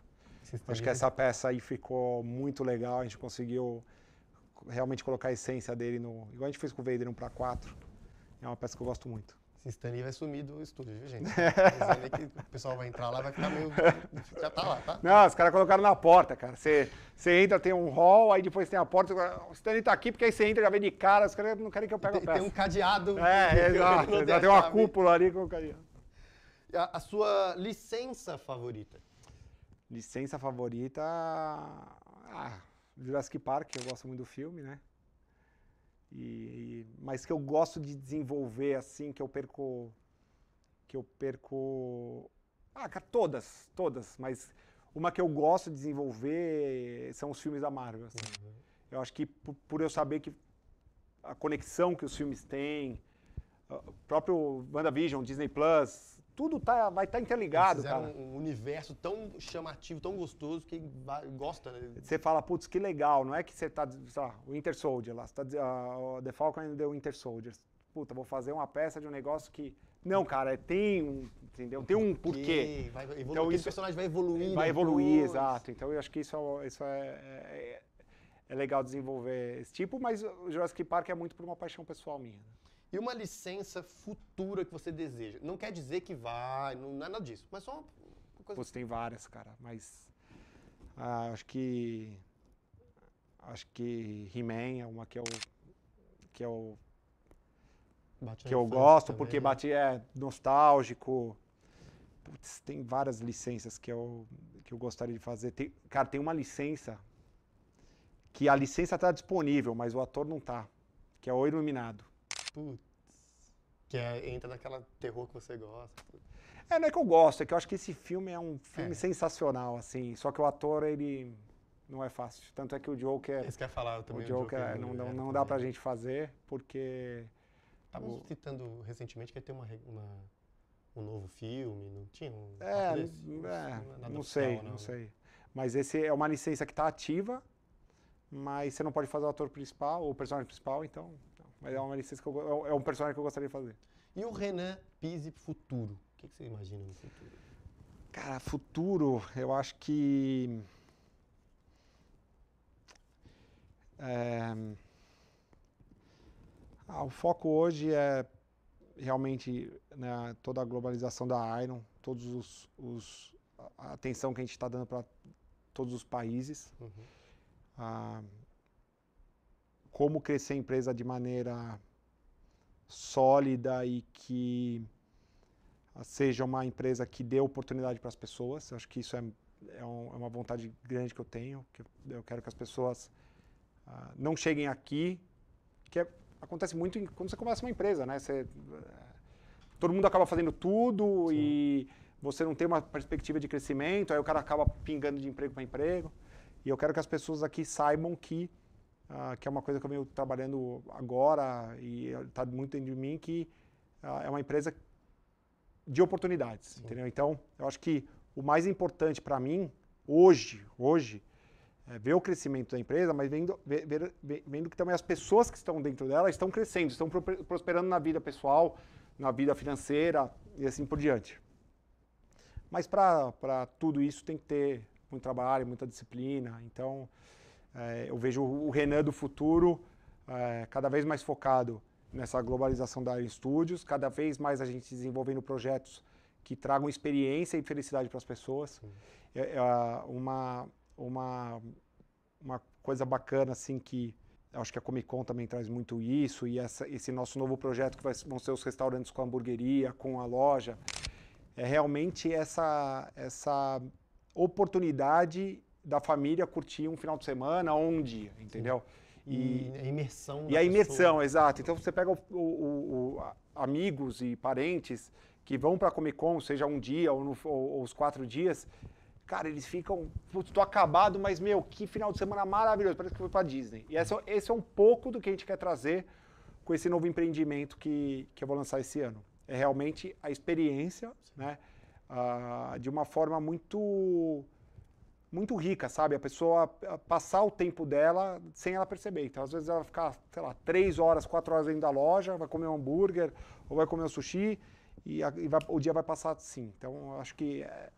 Acho que essa peça aí ficou muito legal, a gente conseguiu realmente colocar a essência dele no. Igual a gente fez com o Vader 1 para 4. É uma peça que eu gosto muito. Esse Stan vai sumir do estúdio, viu, gente? o pessoal vai entrar lá, vai ficar meio. Já tá lá, tá? Não, os caras colocaram na porta, cara. Você entra, tem um hall, aí depois tem a porta. O Stan tá aqui, porque aí você entra, já vem de cara, os caras não querem que eu pegue a peça. Tem um cadeado. É, exato. Já tem uma cúpula ali com o cadeado. A, a sua licença favorita? Licença favorita. Ah, Jurassic Park, eu gosto muito do filme, né? E, e, mas que eu gosto de desenvolver assim, que eu perco. Que eu perco. Ah, todas, todas, mas uma que eu gosto de desenvolver são os filmes da Marvel. Assim. Uhum. Eu acho que por, por, eu saber que a conexão que os filmes têm, ah, o próprio WandaVision, Disney Plus, tudo tá, vai estar tá interligado, cara. Um, um universo tão chamativo, tão gostoso, que gosta, né? Você fala, putz, que legal, não é que você tá, sei lá, o Inter Soldier lá, você tá, uh, The Falcon and the Inter Soldier. Puta, vou fazer uma peça de um negócio que... Não, cara, tem um, entendeu? Tem um porquê. Vai evolu... Então, isso... personagem vai evoluir. Vai evoluir, depois. exato. Então eu acho que isso, é isso é, é, é legal desenvolver esse tipo, mas o Jurassic Park é muito por uma paixão pessoal minha. Né? E uma licença futura que você deseja. Não quer dizer que vai, não, é nada disso, mas só uma coisa. Você tem várias, cara, mas ah, acho que acho que He-Man é uma que eu que eu Bate que eu gosto também, porque né? bate é nostálgico. Putz, tem várias licenças que eu que eu gostaria de fazer. Tem, cara, tem uma licença que a licença está disponível, mas o ator não tá, que é o Iluminado. Putz. Que é, entra naquela terror que você gosta. É, não é que eu gosto, é que eu acho que esse filme é um filme é. sensacional, assim. Só que o ator, ele não é fácil. Tanto é que o Joker. Esse quer falar, também. O Joker, o Joker não, não, é, não dá pra gente fazer, porque. Estávamos citando recentemente que ia ter uma, uma, um novo filme, não tinha? Um, é, desse, é não, sei, é, não, né, não, sei. Mas esse é uma licença que está ativa, mas você não pode fazer o ator principal, ou o personagem principal, então mas é uma licença que eu, é, é um personagem que eu gostaria de fazer. E o Renan Pise futuro? O que, que você imagina no futuro? Cara, futuro, eu acho que. É... Ah, o foco hoje é realmente né, toda a globalização da Iron, todos os, os a atenção que a gente está dando para todos os países. Uhum. Ah, como crescer a empresa de maneira sólida e que seja uma empresa que dê oportunidade para as pessoas. Eu acho que isso é, é, um, é, uma vontade grande que eu tenho. Que eu quero que as pessoas uh, não cheguem aqui, que é, acontece muito em, quando você começa uma empresa, né? Você, eh, todo mundo acaba fazendo tudo Sim. e você não tem uma perspectiva de crescimento, aí o cara acaba pingando de emprego para emprego. E eu quero que as pessoas aqui saibam que uh, que é uma coisa que eu venho trabalhando agora e está muito dentro de mim, que uh, é uma empresa de oportunidades, Sim. entendeu? Então, eu acho que o mais importante para mim, hoje, hoje, é ver o crescimento da empresa, mas vendo, ver, ver, vendo que também as pessoas que estão dentro dela estão crescendo, estão prosperando na vida pessoal, na vida financeira e assim por diante. Mas para tudo isso tem que ter muito trabalho, muita disciplina. Então, é, eu vejo o Renan do futuro é, cada vez mais focado nessa globalização da área estúdios, cada vez mais a gente desenvolvendo projetos que tragam experiência e felicidade para as pessoas. É, é uma, uma, uma coisa bacana assim que acho que a Comic Con também traz muito isso e essa, esse nosso novo projeto que vai, vão ser os restaurantes com a hamburgueria, com a loja, é realmente essa, essa oportunidade da família curtir um final de semana ou um dia, entendeu? E, e, a imersão. E a imersão, exato. Então você pega o, o, o, amigos e parentes que vão para Comic Con, seja um dia ou, no, ou, ou, os quatro dias, cara, eles ficam, putz, tô acabado, mas meu, que final de semana maravilhoso, parece que foi para Disney. E esse é um pouco do que a gente quer trazer com esse novo empreendimento que, que eu vou lançar esse ano. É realmente a experiência, né? Ah, de uma forma muito muito rica, sabe? A pessoa eh, passar o tempo dela sem ela perceber. Então, às vezes ela fica, sei lá, três horas, quatro horas dentro da loja, vai comer um hambúrguer ou vai comer um sushi e, a, e vai, o dia vai passar assim. Então, acho que é,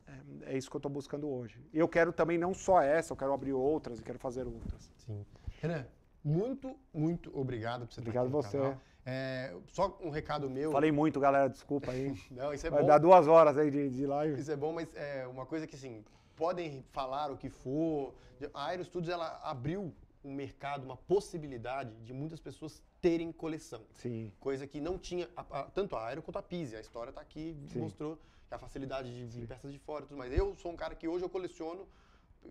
é, é isso que eu estou buscando hoje. Eu quero também não só essa, eu quero abrir outras e quero fazer outras. Sim. Renan, muito, muito obrigado por você obrigado ter Obrigado você. É, só um recado meu. Falei muito, galera, desculpa aí. não, isso é vai bom. Vai dar duas horas aí de, de live. Isso é bom, mas é uma coisa que, assim, podem falar o que for. A Aerostudios ela abriu um mercado, uma possibilidade de muitas pessoas terem coleção. Sim. Coisa que não tinha, a, a, tanto a Aero quanto a Pise. A história está aqui, Sim. mostrou a facilidade de vir peças de fora e tudo mais. Eu sou um cara que hoje eu coleciono,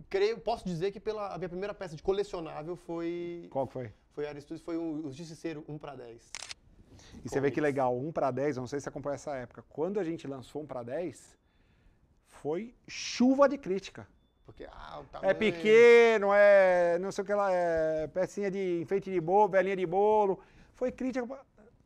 creio, posso dizer que pela, a minha primeira peça de colecionável foi... Qual que foi? Foi Aero Studios, foi o os 1 para 10. E Com você vê isso. que legal, 1 para 10, não sei se você acompanha essa época. Quando a gente lançou 1 para 10, foi chuva de crítica. Porque, ah, é pequeno, é não sei o que lá, é pecinha de enfeite de bolo, velhinha de bolo. Foi crítica.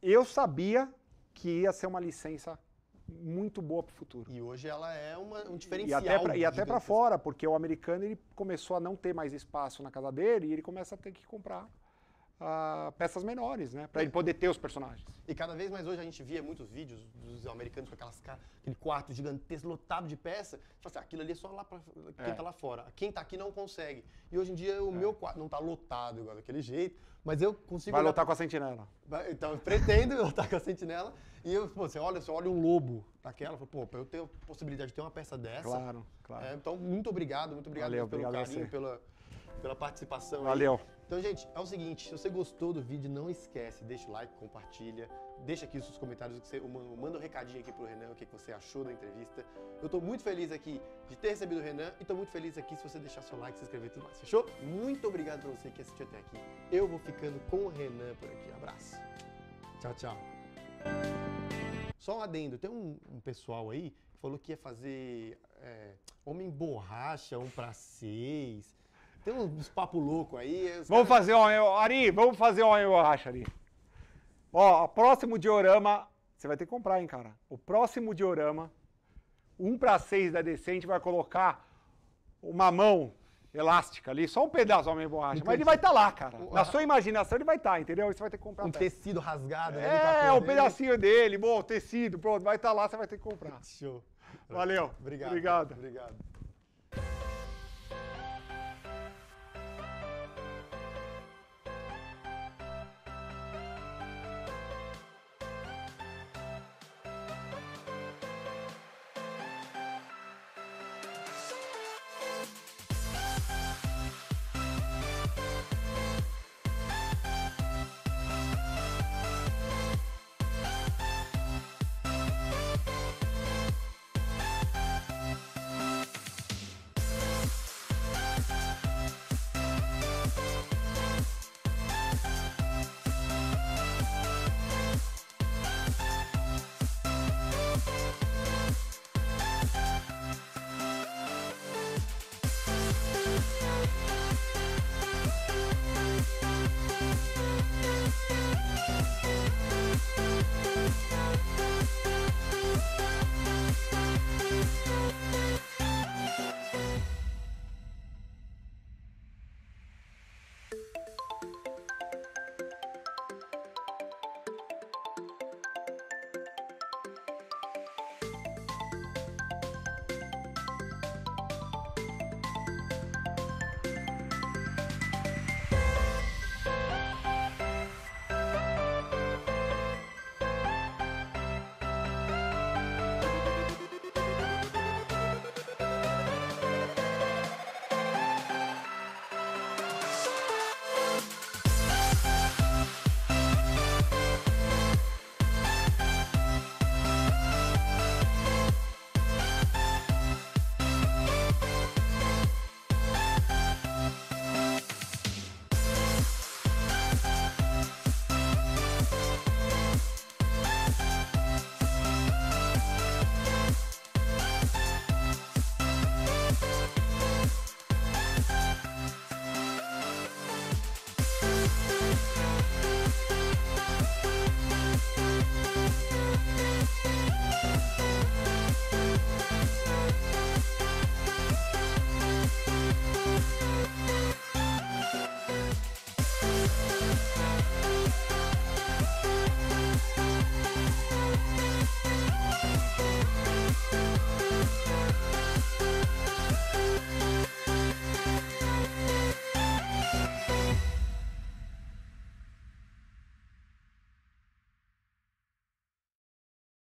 Eu sabia que ia ser uma licença muito boa para o futuro. E hoje ela é uma, um diferencial. E até para fora, porque o americano ele começou a não ter mais espaço na casa dele e ele começa a ter que comprar uh, peças menores, né? Para ele é. poder ter os personagens. E cada vez mais hoje a gente via muitos vídeos dos americanos com aquelas, aquele quarto gigantesco lotado de peça. Fala assim, ah, aquilo ali é só lá pra, quem está é. lá fora. Quem está aqui não consegue. E hoje em dia o é. meu quarto não está lotado igual daquele jeito, mas eu consigo. Vai olhar... lotar com a sentinela. Então eu pretendo lotar com a sentinela. E eu, pô, você olha, você olha um lobo daquela, pô, eu tenho a possibilidade de ter uma peça dessa. Claro, claro. É, então, muito obrigado, muito obrigado Valeu, pelo carinho, pela, pela participação. Valeu. Aí. Então, gente, é o seguinte, se você gostou do vídeo, não esquece, deixa o like, compartilha, deixa aqui os seus comentários, que você, manda um recadinho aqui pro Renan, o que você achou da entrevista. Eu tô muito feliz aqui de ter recebido o Renan e tô muito feliz aqui se você deixar seu like, se inscrever e tudo mais, fechou? Muito obrigado pra você que assistiu até aqui. Eu vou ficando com o Renan por aqui. Abraço. Tchau, tchau. Só um adendo, tem um, um pessoal aí que falou que ia fazer é, Homem Borracha, um pra seis... Tem uns papo louco aí. Vamos caras... fazer um. Ari, vamos fazer um eu acho, Ari. Ó, próximo diorama. Você vai ter que comprar, hein, cara? O próximo diorama, um para seis da Decente, vai colocar uma mão elástica ali, só um pedaço homem borracha. Entendi. Mas ele vai estar tá lá, cara. Na sua imaginação ele vai estar, tá, entendeu? Você vai ter que comprar. Um tecido rasgado, né? É, um pedacinho dele, bom, tecido, pronto, vai estar tá lá, você vai ter que comprar. Show. Valeu. Obrigado. Obrigado. Obrigado.